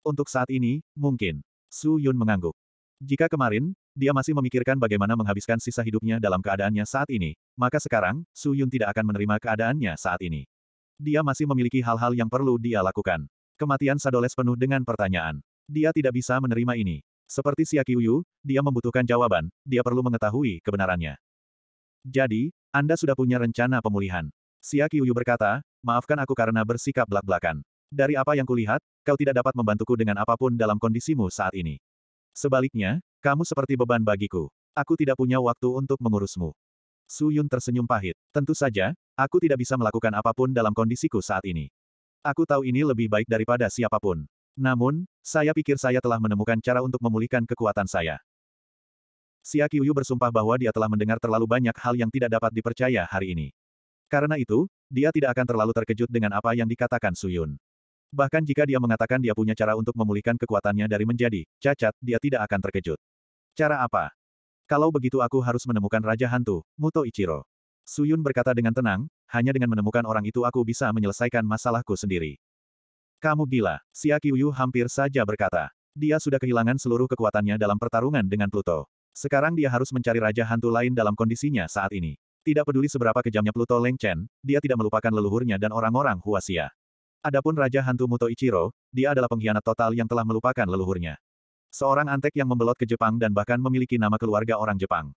Untuk saat ini, mungkin. Su Yun mengangguk. Jika kemarin, dia masih memikirkan bagaimana menghabiskan sisa hidupnya dalam keadaannya saat ini, maka sekarang, Su Yun tidak akan menerima keadaannya saat ini. Dia masih memiliki hal-hal yang perlu dia lakukan. Kematian Sadoles penuh dengan pertanyaan. Dia tidak bisa menerima ini. Seperti Siakiyu, Yu, dia membutuhkan jawaban, dia perlu mengetahui kebenarannya. Jadi, Anda sudah punya rencana pemulihan. Xia Qiuyu berkata, maafkan aku karena bersikap belak-belakan. Dari apa yang kulihat, kau tidak dapat membantuku dengan apapun dalam kondisimu saat ini. Sebaliknya, kamu seperti beban bagiku. Aku tidak punya waktu untuk mengurusmu. Su Yun tersenyum pahit. Tentu saja, aku tidak bisa melakukan apapun dalam kondisiku saat ini. Aku tahu ini lebih baik daripada siapapun. Namun, saya pikir saya telah menemukan cara untuk memulihkan kekuatan saya. Xia Qiuyu bersumpah bahwa dia telah mendengar terlalu banyak hal yang tidak dapat dipercaya hari ini. Karena itu, dia tidak akan terlalu terkejut dengan apa yang dikatakan Suyun. Bahkan jika dia mengatakan dia punya cara untuk memulihkan kekuatannya dari menjadi cacat, dia tidak akan terkejut. Cara apa? Kalau begitu aku harus menemukan Raja Hantu, Muto Ichiro. Suyun berkata dengan tenang, hanya dengan menemukan orang itu aku bisa menyelesaikan masalahku sendiri. Kamu gila, Xia hampir saja berkata. Dia sudah kehilangan seluruh kekuatannya dalam pertarungan dengan Pluto. Sekarang dia harus mencari raja hantu lain dalam kondisinya saat ini. Tidak peduli seberapa kejamnya Pluto Leng Chen, dia tidak melupakan leluhurnya dan orang-orang Huasia. Adapun Raja Hantu Muto Ichiro, dia adalah pengkhianat total yang telah melupakan leluhurnya. Seorang antek yang membelot ke Jepang dan bahkan memiliki nama keluarga orang Jepang.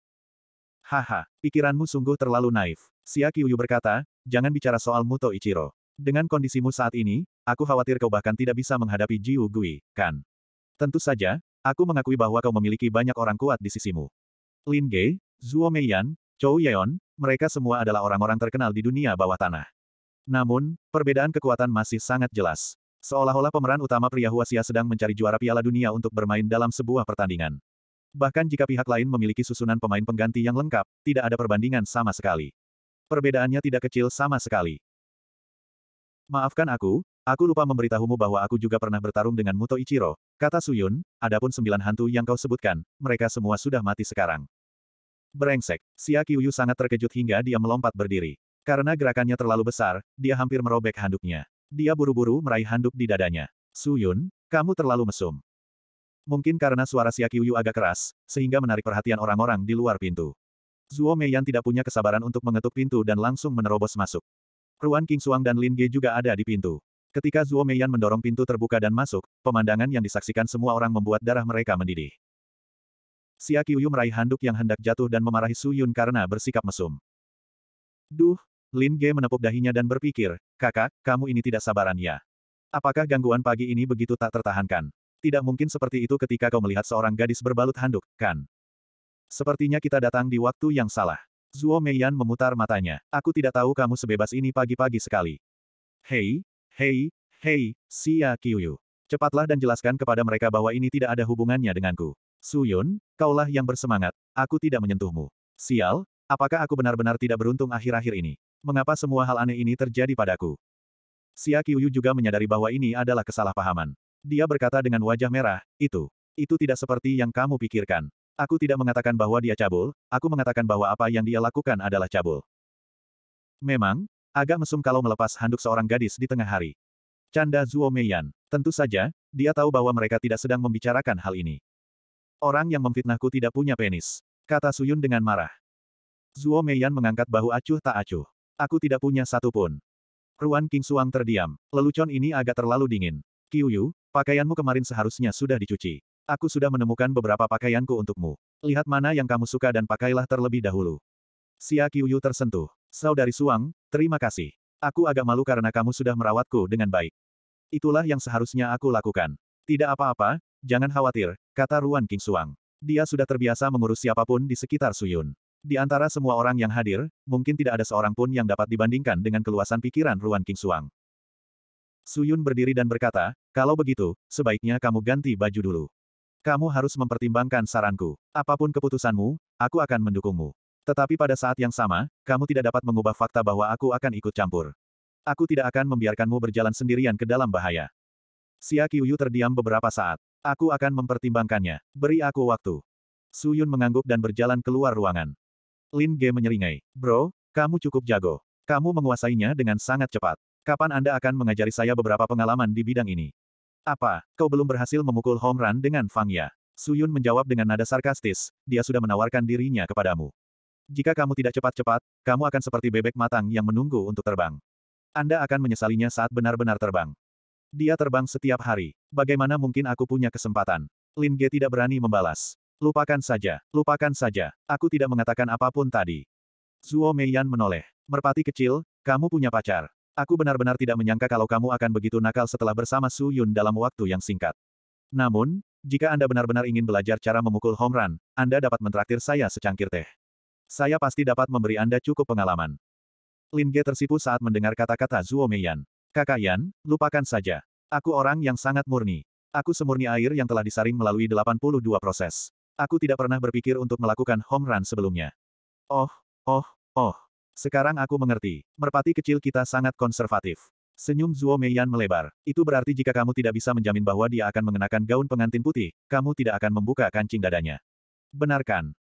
Haha, pikiranmu sungguh terlalu naif. Xia Qiyu berkata, jangan bicara soal Muto Ichiro. Dengan kondisimu saat ini, aku khawatir kau bahkan tidak bisa menghadapi Jiu Gui, kan? Tentu saja, Aku mengakui bahwa kau memiliki banyak orang kuat di sisimu. Lin Ge, Zhuo Meiyan, Chou Yeon, mereka semua adalah orang-orang terkenal di dunia bawah tanah. Namun, perbedaan kekuatan masih sangat jelas. Seolah-olah pemeran utama pria Huasia sedang mencari juara piala dunia untuk bermain dalam sebuah pertandingan. Bahkan jika pihak lain memiliki susunan pemain pengganti yang lengkap, tidak ada perbandingan sama sekali. Perbedaannya tidak kecil sama sekali. Maafkan aku, Aku lupa memberitahumu bahwa aku juga pernah bertarung dengan Muto Ichiro, kata Suyun, adapun sembilan hantu yang kau sebutkan, mereka semua sudah mati sekarang. Berengsek. Xia Qiuyu sangat terkejut hingga dia melompat berdiri. Karena gerakannya terlalu besar, dia hampir merobek handuknya. Dia buru-buru meraih handuk di dadanya. Suyun, kamu terlalu mesum. Mungkin karena suara Xia Qiuyu agak keras, sehingga menarik perhatian orang-orang di luar pintu. Zuo Meiyan tidak punya kesabaran untuk mengetuk pintu dan langsung menerobos masuk. Ruan King Suang dan Lin Ge juga ada di pintu. Ketika Zuo Meiyan mendorong pintu terbuka dan masuk, pemandangan yang disaksikan semua orang membuat darah mereka mendidih. Xia Qiuyu meraih handuk yang hendak jatuh dan memarahi Su Yun karena bersikap mesum. Duh, Lin Ge menepuk dahinya dan berpikir, kakak, kamu ini tidak sabaran ya. Apakah gangguan pagi ini begitu tak tertahankan? Tidak mungkin seperti itu ketika kau melihat seorang gadis berbalut handuk, kan? Sepertinya kita datang di waktu yang salah. Zuo Meiyan memutar matanya. Aku tidak tahu kamu sebebas ini pagi-pagi sekali. Hei, Hei, hei, Sia Qiuyu, Cepatlah dan jelaskan kepada mereka bahwa ini tidak ada hubungannya denganku. Suyun, kaulah yang bersemangat, aku tidak menyentuhmu. Sial, apakah aku benar-benar tidak beruntung akhir-akhir ini? Mengapa semua hal aneh ini terjadi padaku? Sia Qiuyu juga menyadari bahwa ini adalah kesalahpahaman. Dia berkata dengan wajah merah, itu, itu tidak seperti yang kamu pikirkan. Aku tidak mengatakan bahwa dia cabul, aku mengatakan bahwa apa yang dia lakukan adalah cabul. Memang, Agak mesum kalau melepas handuk seorang gadis di tengah hari. Canda Zuo Meiyan. Tentu saja, dia tahu bahwa mereka tidak sedang membicarakan hal ini. Orang yang memfitnahku tidak punya penis. Kata Suyun dengan marah. Zuo Meiyan mengangkat bahu acuh tak acuh. Aku tidak punya satu pun. Ruan King Suang terdiam. Lelucon ini agak terlalu dingin. Qiuyu, pakaianmu kemarin seharusnya sudah dicuci. Aku sudah menemukan beberapa pakaianku untukmu. Lihat mana yang kamu suka dan pakailah terlebih dahulu. Xia Qiuyu tersentuh. Saudari Suang, Terima kasih. Aku agak malu karena kamu sudah merawatku dengan baik. Itulah yang seharusnya aku lakukan. Tidak apa-apa, jangan khawatir, kata Ruan King Suang. Dia sudah terbiasa mengurus siapapun di sekitar Suyun. Di antara semua orang yang hadir, mungkin tidak ada seorang pun yang dapat dibandingkan dengan keluasan pikiran Ruan King Suang. Suyun berdiri dan berkata, kalau begitu, sebaiknya kamu ganti baju dulu. Kamu harus mempertimbangkan saranku. Apapun keputusanmu, aku akan mendukungmu. Tetapi pada saat yang sama, kamu tidak dapat mengubah fakta bahwa aku akan ikut campur. Aku tidak akan membiarkanmu berjalan sendirian ke dalam bahaya. Xia Qiuyu terdiam beberapa saat. Aku akan mempertimbangkannya. Beri aku waktu. Su Yun mengangguk dan berjalan keluar ruangan. Lin Ge menyeringai. Bro, kamu cukup jago. Kamu menguasainya dengan sangat cepat. Kapan Anda akan mengajari saya beberapa pengalaman di bidang ini? Apa, kau belum berhasil memukul home run dengan Fang Ya? Su Yun menjawab dengan nada sarkastis, dia sudah menawarkan dirinya kepadamu. Jika kamu tidak cepat-cepat, kamu akan seperti bebek matang yang menunggu untuk terbang. Anda akan menyesalinya saat benar-benar terbang. Dia terbang setiap hari. Bagaimana mungkin aku punya kesempatan? Lin Ge tidak berani membalas. Lupakan saja, lupakan saja. Aku tidak mengatakan apapun tadi. Zuo Meiyan menoleh. Merpati kecil, kamu punya pacar. Aku benar-benar tidak menyangka kalau kamu akan begitu nakal setelah bersama Su Yun dalam waktu yang singkat. Namun, jika Anda benar-benar ingin belajar cara memukul home run, Anda dapat mentraktir saya secangkir teh. Saya pasti dapat memberi Anda cukup pengalaman. Lin Ge tersipu saat mendengar kata-kata Zuo Meiyan. Kakak Yan, lupakan saja. Aku orang yang sangat murni. Aku semurni air yang telah disaring melalui 82 proses. Aku tidak pernah berpikir untuk melakukan home run sebelumnya. Oh, oh, oh. Sekarang aku mengerti. Merpati kecil kita sangat konservatif. Senyum Zuo Meiyan melebar. Itu berarti jika kamu tidak bisa menjamin bahwa dia akan mengenakan gaun pengantin putih, kamu tidak akan membuka kancing dadanya. Benarkan.